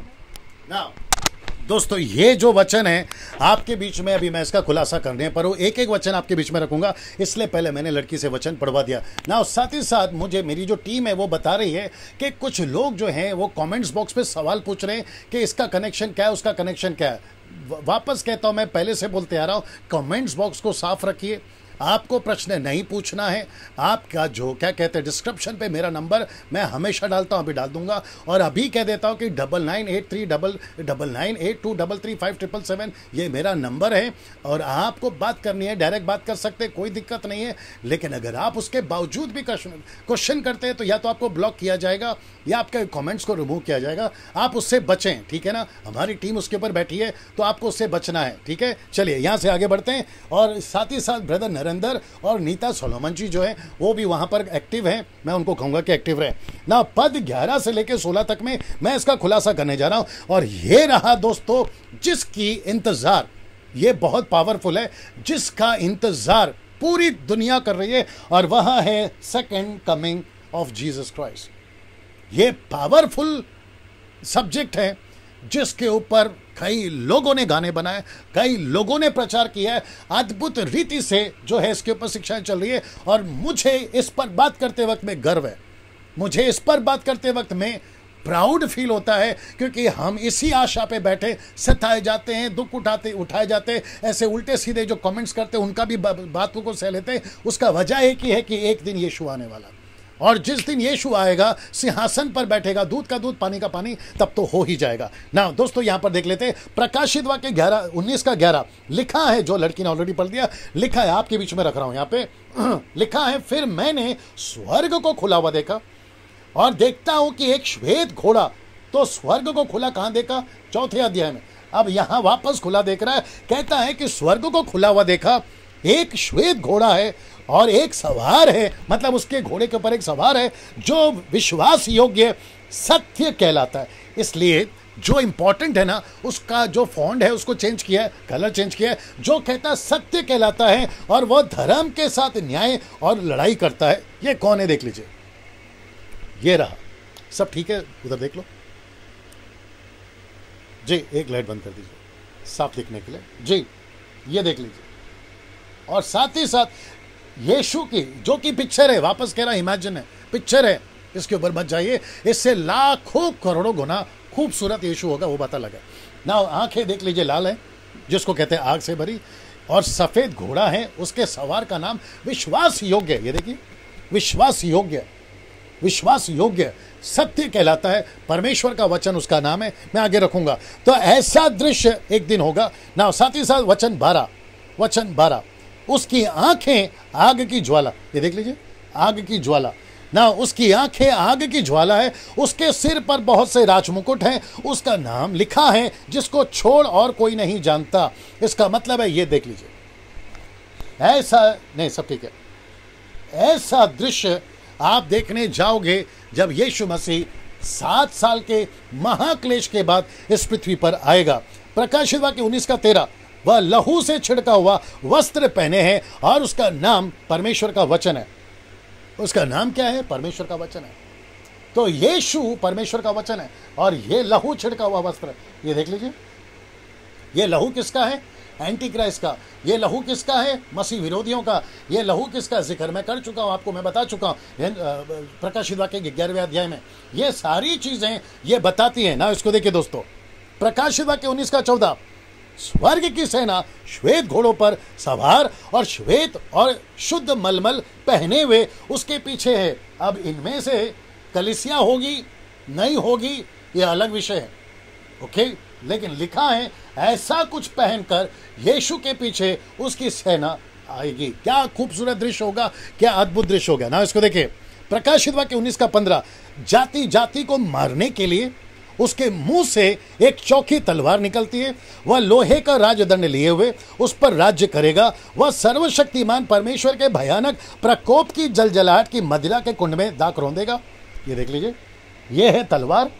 Now. दोस्तों ये जो वचन है आपके बीच में अभी मैं इसका खुलासा करने पर हूँ एक एक वचन आपके बीच में रखूंगा इसलिए पहले मैंने लड़की से वचन पढ़वा दिया ना साथ ही साथ मुझे मेरी जो टीम है वो बता रही है कि कुछ लोग जो हैं वो कॉमेंट्स बॉक्स पर सवाल पूछ रहे हैं कि इसका कनेक्शन क्या है उसका कनेक्शन क्या है वापस कहता हूँ मैं पहले से बोलते आ रहा हूँ कमेंट्स बॉक्स को साफ रखिए आपको प्रश्न नहीं पूछना है आपका जो क्या कहते हैं डिस्क्रिप्शन पे मेरा नंबर मैं हमेशा डालता हूँ अभी डाल दूंगा और अभी कह देता हूँ कि double nine eight three double double nine eight two double three five triple seven ये मेरा नंबर है और आपको बात करनी है डायरेक्ट बात कर सकते कोई दिक्कत नहीं है लेकिन अगर आप उसके बावजूद भी क्वेश्चन करते हैं तो या तो आपको ब्लॉक किया जाएगा या आपके कॉमेंट्स को रिमूव किया जाएगा आप उससे बचें ठीक है ना हमारी टीम उसके ऊपर बैठी है तो आपको उससे बचना है ठीक है चलिए यहाँ से आगे बढ़ते हैं और साथ ही साथ ब्रदर नरेंद्र धरंधर और नीता सोलोमन जी जो है वो भी वहां पर एक्टिव है मैं उनको कहूंगा कि एक्टिव रहे ना पद ग्यारह से लेकर सोलह तक में मैं इसका खुलासा करने जा रहा हूं और ये रहा दोस्तों जिसकी इंतज़ार ये बहुत पावरफुल है जिसका इंतज़ार पूरी दुनिया कर रही है और वहां है second coming of Jesus Christ ये पावरफुल सब्जेक्ट है जिसके ऊपर कई लोगों ने गाने बनाए कई लोगों ने प्रचार किया है अद्भुत रीति से जो है इसके ऊपर शिक्षाएं चल रही है और मुझे इस पर बात करते वक्त में गर्व है मुझे इस पर बात करते वक्त में प्राउड फील होता है क्योंकि हम इसी आशा पे बैठे सताए जाते हैं दुख उठाते उठाए जाते हैं ऐसे उल्टे सीधे जो कमेंट्स करते हैं उनका भी बातों को सह लेते हैं उसका वजह एक ही है कि एक दिन ये शो आने वाला और जिस दिन यीशु आएगा सिंहासन पर बैठेगा दूध का दूध पानी का पानी तब तो हो ही जाएगा ना दोस्तों यहां पर देख लेते प्रकाशित वाक्य ग्यारह उन्नीस का ग्यारह लिखा है जो लड़की ने ऑलरेडी पढ़ दिया लिखा है आपके बीच में रख रहा हूं यहां पे लिखा है फिर मैंने स्वर्ग को खुला हुआ देखा और देखता हूं कि एक श्वेत घोड़ा तो स्वर्ग को खुला कहां देखा चौथे अध्याय में अब यहां वापस खुला देख रहा है कहता है कि स्वर्ग को खुला हुआ देखा एक श्वेत घोड़ा है और एक सवार है मतलब उसके घोड़े के ऊपर एक सवार है जो विश्वास योग्य सत्य कहलाता है इसलिए जो इंपॉर्टेंट है ना उसका जो फॉन्ड है उसको चेंज किया है कलर चेंज किया है जो कहता है सत्य कहलाता है और वह धर्म के साथ न्याय और लड़ाई करता है ये कौन है देख लीजिए ये रहा सब ठीक है उधर देख लो जी एक लाइट बंद कर दीजिए साफ दिखने के लिए जी ये देख लीजिए और साथ ही साथ यीशु की जो कि पिक्चर है वापस कह रहा इमेजिन है पिक्चर है इसके ऊपर मत जाइए इससे लाखों करोड़ों गुना खूबसूरत यीशु होगा वो पता लगा ना आंखें देख लीजिए लाल है जिसको कहते हैं आग से भरी और सफ़ेद घोड़ा है उसके सवार का नाम विश्वास योग्य ये देखिए विश्वास योग्य विश्वास योग्य सत्य कहलाता है परमेश्वर का वचन उसका नाम है मैं आगे रखूंगा तो ऐसा दृश्य एक दिन होगा ना साथ ही साथ वचन बारह वचन बारह उसकी आंखें आग की ज्वाला ये देख लीजिए आग की ज्वाला ना उसकी आंखें आग की ज्वाला है उसके सिर पर बहुत से राजमुकुट हैं उसका नाम लिखा है जिसको छोड़ और कोई नहीं जानता इसका मतलब है ये देख लीजिए ऐसा नहीं सब ठीक है ऐसा दृश्य आप देखने जाओगे जब यीशु मसीह सात साल के महाक्लेश के बाद इस पृथ्वी पर आएगा प्रकाशित वाक्य उन्नीस का तेरह वह लहू से छिड़का हुआ वस्त्र पहने हैं और उसका नाम परमेश्वर का वचन है उसका नाम क्या है परमेश्वर का वचन है तो ये शू परमेश्वर का वचन है और ये लहू छिड़का हुआ वस्त्र ये देख लीजिए ये लहू किसका है एंटी क्राइस्ट का ये लहू किसका है मसीह विरोधियों का ये लहू किसका जिक्र मैं कर चुका हूँ आपको मैं बता चुका हूँ प्रकाशित वाक्य के ग्यारहवें अध्याय में ये सारी चीज़ें ये बताती हैं ना इसको देखिए दोस्तों प्रकाशित वाक्य उन्नीस का चौदह स्वर्ग की सेना श्वेत घोड़ों पर सवार और श्वेत और शुद्ध मलमल पहने हुए उसके पीछे है अब इनमें से कलिसिया होगी नहीं होगी ये अलग विषय है ओके लेकिन लिखा है ऐसा कुछ पहनकर यीशु के पीछे उसकी सेना आएगी क्या खूबसूरत दृश्य होगा क्या अद्भुत दृश्य होगा ना इसको देखिए प्रकाशित वाक्य उन्नीस का पंद्रह जाति जाति को मारने के लिए उसके मुंह से एक चौकी तलवार निकलती है वह लोहे का राजदंड लिए हुए उस पर राज्य करेगा वह सर्वशक्तिमान परमेश्वर के भयानक प्रकोप की जलजलाहट की मदिरा के कुंड में दाक रोंदेगा ये देख लीजिए ये है तलवार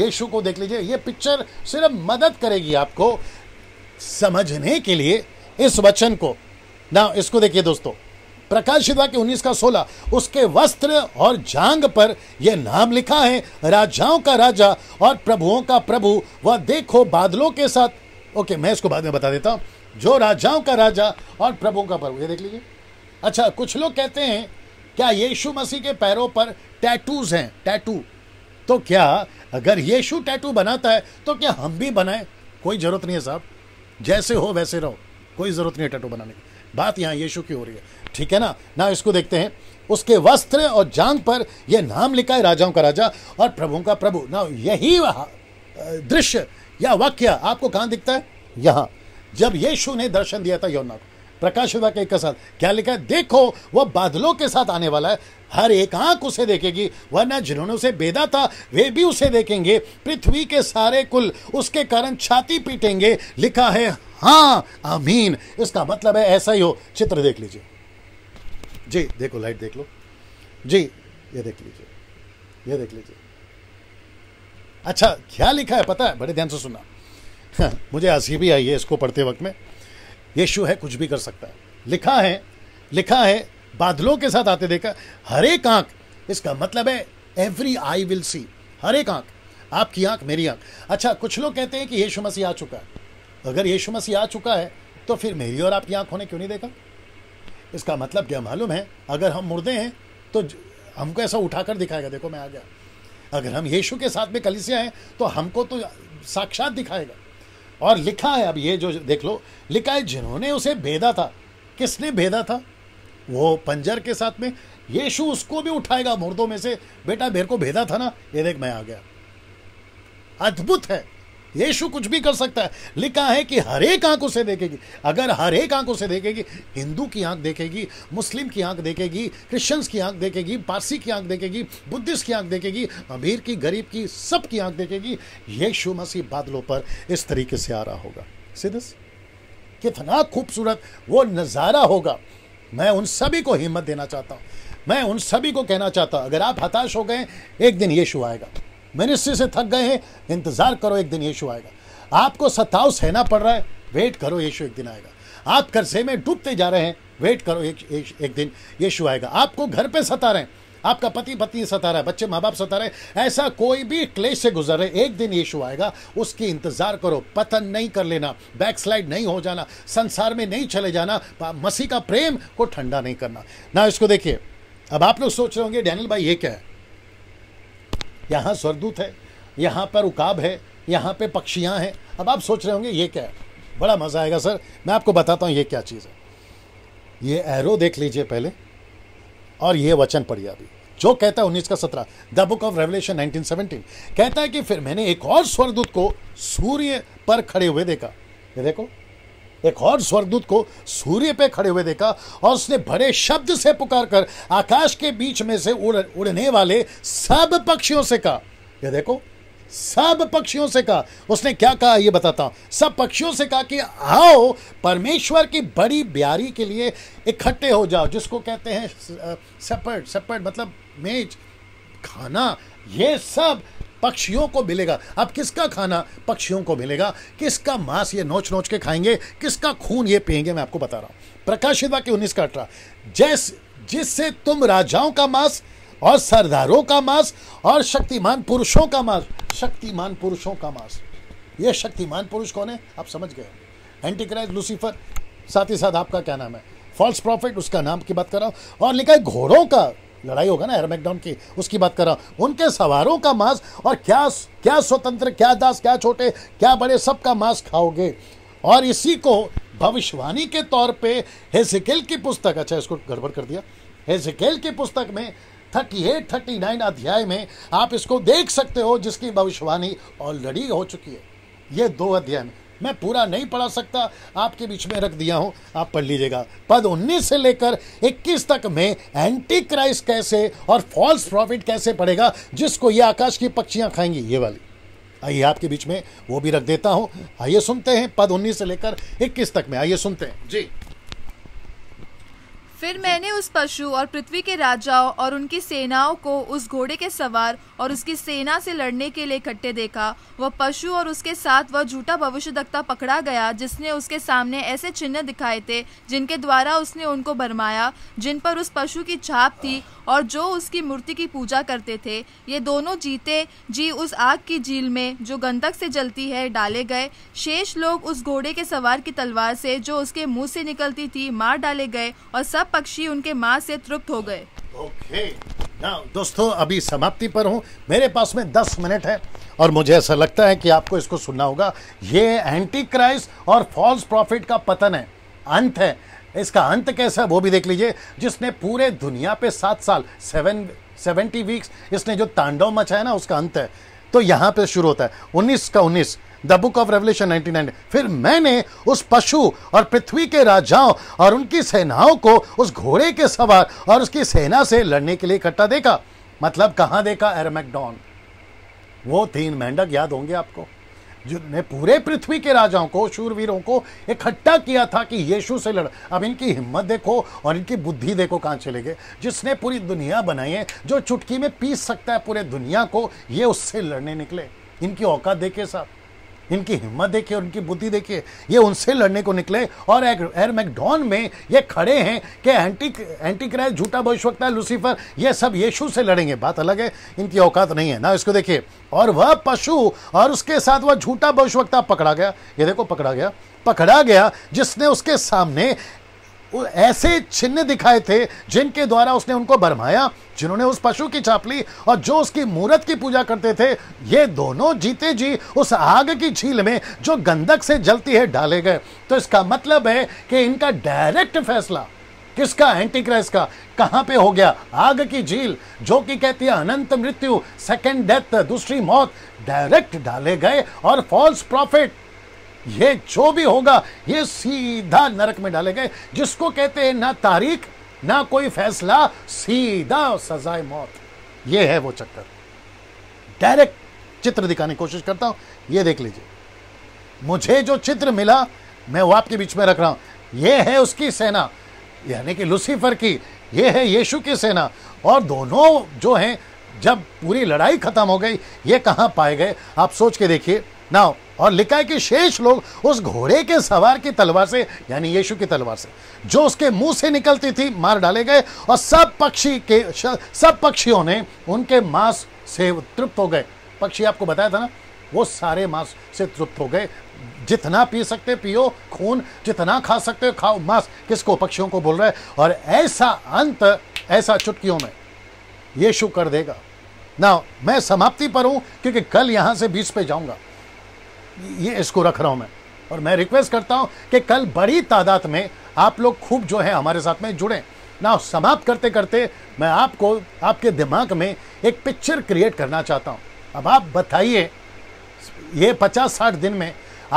यीशु को देख लीजिए ये पिक्चर सिर्फ मदद करेगी आपको समझने के लिए इस वचन को ना इसको देखिए दोस्तों प्रकाशिता के उन्नीस का सोलह उसके वस्त्र और जांग पर यह नाम लिखा है राजाओं का राजा और प्रभुओं का प्रभु वह देखो बादलों के साथ ओके मैं इसको बाद में बता देता हूँ जो राजाओं का राजा और प्रभुओं का प्रभु ये देख लीजिए अच्छा कुछ लोग कहते हैं क्या यीशु मसीह के पैरों पर टैटूज हैं टैटू तो क्या अगर यीशु टैटू बनाता है तो क्या हम भी बनाएं कोई ज़रूरत नहीं है साहब जैसे हो वैसे रहो कोई ज़रूरत नहीं है टैटू बनाने की बात यहाँ यीशु की हो रही है ठीक है ना ना इसको देखते हैं उसके वस्त्र और जांग पर यह नाम लिखा है राजाओं का राजा और प्रभुओं का प्रभु ना यही दृश्य या वाक्य आपको कहाँ दिखता है यहाँ जब यीशु ने दर्शन दिया था यौना को प्रकाश विभाग के साथ क्या लिखा है देखो वह बादलों के साथ आने वाला है हर एक आंख उसे देखेगी वरना जिन्होंने उसे बेदा था वे भी उसे देखेंगे पृथ्वी के सारे कुल उसके कारण छाती पीटेंगे लिखा है हाँ अमीन इसका मतलब है ऐसा ही हो चित्र देख लीजिए जी देखो लाइट देख लो जी ये देख लीजिए ये देख लीजिए अच्छा क्या लिखा है पता है बड़े ध्यान से सुनना हाँ, मुझे हंसी भी आई है इसको पढ़ते वक्त में यीशु है कुछ भी कर सकता है लिखा है लिखा है बादलों के साथ आते देखा हर एक आंख इसका मतलब है एवरी आई विल सी हर एक आंख आपकी आंख मेरी आंख अच्छा कुछ लोग कहते हैं कि यीशु मसीह आ चुका है अगर यीशु मसीह आ चुका है तो फिर मेरी और आपकी आंख होने क्यों नहीं देखा इसका मतलब क्या मालूम है अगर हम मुर्दे हैं तो हमको ऐसा उठाकर दिखाएगा देखो मैं आ गया अगर हम यीशु के साथ में कलिसिया हैं तो हमको तो साक्षात दिखाएगा और लिखा है अब ये जो देख लो लिखा है जिन्होंने उसे भेदा था किसने भेदा था वो पंजर के साथ में यीशु उसको भी उठाएगा मुर्दों में से बेटा मेरे को भेदा था ना ये देख मैं आ गया अद्भुत है यीशु कुछ भी कर सकता है लिखा है कि हर एक आंख उसे देखेगी अगर हर एक आंख उसे देखेगी हिंदू की आंख देखेगी मुस्लिम की आंख देखेगी क्रिश्चियंस की आंख देखेगी पारसी की आंख देखेगी बुद्धिस्ट की आंख देखेगी अमीर की गरीब की सब की आंख देखेगी यीशु मसीह बादलों पर इस तरीके से आ रहा होगा सिद्धस कितना खूबसूरत वो नज़ारा होगा मैं उन सभी को हिम्मत देना चाहता हूँ मैं उन सभी को कहना चाहता हूँ अगर आप हताश हो गए एक दिन यीशु आएगा मिनिस्ट्री से थक गए हैं इंतज़ार करो एक दिन यीशु आएगा आपको सताव सहना पड़ रहा है वेट करो यीशु एक दिन आएगा आप कर्जे में डूबते जा रहे हैं वेट करो एक एक, एक दिन यीशु आएगा आपको घर पे सता रहे हैं आपका पति पत्नी सता रहा है बच्चे माँ बाप सता रहे हैं ऐसा कोई भी क्लेश से गुजर रहे एक दिन यीशु आएगा उसकी इंतजार करो पतन नहीं कर लेना बैकस्लाइड नहीं हो जाना संसार में नहीं चले जाना मसीह का प्रेम को ठंडा नहीं करना ना इसको देखिए अब आप लोग सोच रहे होंगे डैनियल भाई ये क्या है यहाँ स्वर्गदूत है यहाँ पर उकाब है यहाँ पे पक्षियाँ हैं अब आप सोच रहे होंगे ये क्या है बड़ा मज़ा आएगा सर मैं आपको बताता हूँ ये क्या चीज़ है ये एरो देख लीजिए पहले और ये वचन पढ़िए अभी जो कहता है उन्नीस का सत्रह the book of Revelation nineteen seventeen कहता है कि फिर मैंने एक और स्वर्गदूत को सूर्य पर खड़े हुए देखा ये देखो एक और स्वर्गदूत को सूर्य पे खड़े हुए देखा और उसने बड़े शब्द से पुकार कर आकाश के बीच में से उड़ उड़ने वाले सब पक्षियों से कहा ये देखो सब पक्षियों से कहा उसने क्या कहा ये बताता सब पक्षियों से कहा कि आओ परमेश्वर की बड़ी ब्यारी के लिए इकट्ठे हो जाओ जिसको कहते हैं सपर्ट सपर्ट मतलब मेज खाना ये सब पक्षियों को मिलेगा अब किसका खाना पक्षियों को मिलेगा किसका मांस ये नोच नोच के खाएंगे किसका खून ये पियेंगे मैं आपको बता रहा हूँ प्रकाशित वाक्य उन्नीस का अठारह जैस जिससे तुम राजाओं का मांस और सरदारों का मांस और शक्तिमान पुरुषों का मांस शक्तिमान पुरुषों का मांस ये शक्तिमान पुरुष कौन है आप समझ गए एंटी लूसीफर साथ ही साथ आपका क्या नाम है फॉल्स प्रॉफिट उसका नाम की बात कर रहा हूँ और लिखा है घोड़ों का लड़ाई होगा ना एरमेकडॉन की उसकी बात कर रहा हूं उनके सवारों का मांस और क्या क्या स्वतंत्र क्या दास क्या छोटे क्या बड़े सबका मांस खाओगे और इसी को भविष्यवाणी के तौर पे हेजिकेल की पुस्तक अच्छा इसको गड़बड़ कर दिया हेजिकेल की पुस्तक में थर्टी एट थर्टी नाइन अध्याय में आप इसको देख सकते हो जिसकी भविष्यवाणी ऑलरेडी हो चुकी है ये दो अध्याय में मैं पूरा नहीं पढ़ा सकता आपके बीच में रख दिया हूँ आप पढ़ लीजिएगा पद 19 से लेकर 21 तक में एंटी क्राइस्ट कैसे और फॉल्स प्रॉफिट कैसे पड़ेगा जिसको ये आकाश की पक्षियाँ खाएंगी ये वाली आइए आपके बीच में वो भी रख देता हूँ आइए सुनते हैं पद 19 से लेकर 21 तक में आइए सुनते हैं जी फिर मैंने उस पशु और पृथ्वी के राजाओं और उनकी सेनाओं को उस घोड़े के सवार और उसकी सेना से लड़ने के लिए इकट्ठे देखा वह पशु और उसके साथ वह झूठा भविष्यदक्ता पकड़ा गया जिसने उसके सामने ऐसे चिन्ह दिखाए थे जिनके द्वारा उसने उनको भरमाया जिन पर उस पशु की छाप थी और जो उसकी मूर्ति की पूजा करते थे ये दोनों जीते जी उस आग की झील में जो गंधक से जलती है डाले गए शेष लोग उस घोड़े के सवार की तलवार से जो उसके मुंह से निकलती थी मार डाले गए और सब पक्षी उनके मार से तृप्त हो गए ओके okay. दोस्तों अभी समाप्ति पर हूँ मेरे पास में दस मिनट है और मुझे ऐसा लगता है कि आपको इसको सुनना होगा ये एंटी क्राइस्ट और फॉल्स प्रॉफिट का पतन है अंत है इसका अंत कैसा है वो भी देख लीजिए जिसने पूरे दुनिया पे सात साल सेवन सेवेंटी वीक्स इसने जो तांडव मचाया ना उसका अंत है तो यहाँ पे शुरू होता है उन्नीस का उन्नीस द बुक ऑफ रेवल्यूशन 99 फिर मैंने उस पशु और पृथ्वी के राजाओं और उनकी सेनाओं को उस घोड़े के सवार और उसकी सेना से लड़ने के लिए इकट्ठा देखा मतलब कहाँ देखा एरमेकडॉन वो तीन मेंढक याद होंगे आपको जिनने पूरे पृथ्वी के राजाओं को शूरवीरों को इकट्ठा किया था कि यीशु से लड़ अब इनकी हिम्मत देखो और इनकी बुद्धि देखो कहाँ चले गए जिसने पूरी दुनिया बनाई है जो चुटकी में पीस सकता है पूरे दुनिया को ये उससे लड़ने निकले इनकी औकात देखे साहब इनकी हिम्मत देखिए उनकी बुद्धि देखिए ये उनसे लड़ने को निकले और एयर मैकडॉन में ये खड़े हैं कि एंटी एंटी झूठा भविष्यवक्ता लूसीफर ये सब यीशु से लड़ेंगे बात अलग है इनकी औकात नहीं है ना इसको देखिए और वह पशु और उसके साथ वह झूठा भविष्यवक्ता पकड़ा गया ये देखो पकड़ा गया पकड़ा गया जिसने उसके सामने ऐसे चिन्ह दिखाए थे जिनके द्वारा उसने उनको भरमाया जिन्होंने उस पशु की छाप ली और जो उसकी मूर्त की पूजा करते थे ये दोनों जीते जी उस आग की झील में जो गंधक से जलती है डाले गए तो इसका मतलब है कि इनका डायरेक्ट फैसला किसका एंटी क्राइस का कहां पे हो गया आग की झील जो कि कहती है अनंत मृत्यु सेकेंड डेथ दूसरी मौत डायरेक्ट डाले गए और फॉल्स प्रॉफिट ये जो भी होगा ये सीधा नरक में डाले गए जिसको कहते हैं ना तारीख ना कोई फैसला सीधा सजाए मौत ये है वो चक्कर डायरेक्ट चित्र दिखाने की कोशिश करता हूं ये देख लीजिए मुझे जो चित्र मिला मैं वो आपके बीच में रख रहा हूं ये है उसकी सेना यानी कि लुसीफर की ये है यीशु की सेना और दोनों जो हैं जब पूरी लड़ाई खत्म हो गई ये कहां पाए गए आप सोच के देखिए ना और लिखा है कि शेष लोग उस घोड़े के सवार की तलवार से यानी यीशु की तलवार से जो उसके मुंह से निकलती थी मार डाले गए और सब पक्षी के सब पक्षियों ने उनके मांस से तृप्त हो गए पक्षी आपको बताया था ना वो सारे मांस से तृप्त हो गए जितना पी सकते पियो खून जितना खा सकते हो खाओ मांस किसको पक्षियों को बोल रहे और ऐसा अंत ऐसा चुटकियों में यीशु कर देगा ना मैं समाप्ति पर हूं क्योंकि कल यहां से बीच पे जाऊंगा ये इसको रख रहा हूँ मैं और मैं रिक्वेस्ट करता हूँ कि कल बड़ी तादाद में आप लोग खूब जो है हमारे साथ में जुड़ें ना समाप्त करते करते मैं आपको आपके दिमाग में एक पिक्चर क्रिएट करना चाहता हूँ अब आप बताइए ये पचास साठ दिन में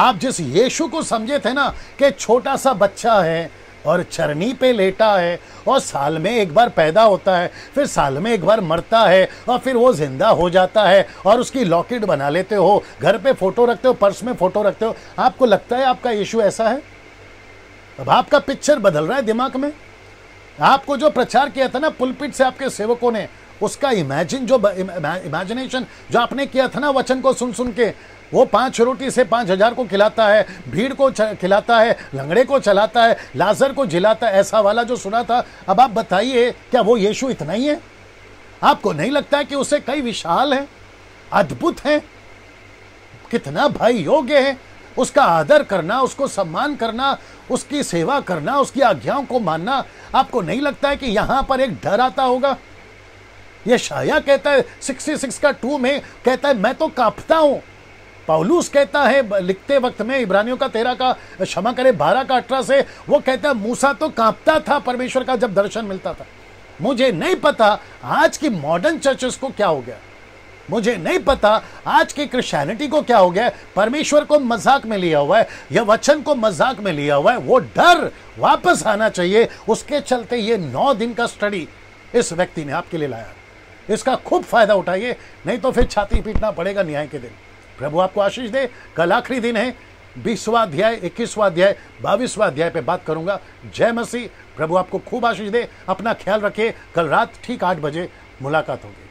आप जिस यीशु को समझे थे ना कि छोटा सा बच्चा है और चरनी पे लेटा है और साल में एक बार पैदा होता है फिर साल में एक बार मरता है और फिर वो जिंदा हो जाता है और उसकी लॉकेट बना लेते हो घर पे फोटो रखते हो पर्स में फोटो रखते हो आपको लगता है आपका इशू ऐसा है अब आपका पिक्चर बदल रहा है दिमाग में आपको जो प्रचार किया था ना पुलपिट से आपके सेवकों ने उसका इमेजिन जो इमेजिनेशन जो आपने किया था ना वचन को सुन सुन के वो पांच रोटी से पांच हजार को खिलाता है भीड़ को खिलाता है लंगड़े को चलाता है लाजर को जिलाता है ऐसा वाला जो सुना था अब आप बताइए क्या वो यीशु इतना ही है आपको नहीं लगता है कि उसे कई विशाल है अद्भुत है कितना भाई योग्य है उसका आदर करना उसको सम्मान करना उसकी सेवा करना उसकी आज्ञाओं को मानना आपको नहीं लगता है कि यहां पर एक डर आता होगा ये शाया कहता है 66 का टू में कहता है मैं तो कांपता हूं पौलूस कहता है लिखते वक्त में इब्रानियों का तेरह का क्षमा करे बारह का अठारह से वो कहता है मूसा तो कांपता था परमेश्वर का जब दर्शन मिलता था मुझे नहीं पता आज की मॉडर्न चर्चेस को क्या हो गया मुझे नहीं पता आज की क्रिश्चियनिटी को क्या हो गया परमेश्वर को मजाक में लिया हुआ है या वचन को मजाक में लिया हुआ है वो डर वापस आना चाहिए उसके चलते ये नौ दिन का स्टडी इस व्यक्ति ने आपके लिए लाया इसका खूब फायदा उठाइए नहीं तो फिर छाती पीटना पड़ेगा न्याय के दिन प्रभु आपको आशीष दे कल आखिरी दिन है बीसवा अध्याय इक्कीसवा अध्याय बाईसवा अध्याय पे बात करूंगा जय मसीह प्रभु आपको खूब आशीष दे अपना ख्याल रखिए कल रात ठीक आठ बजे मुलाकात होगी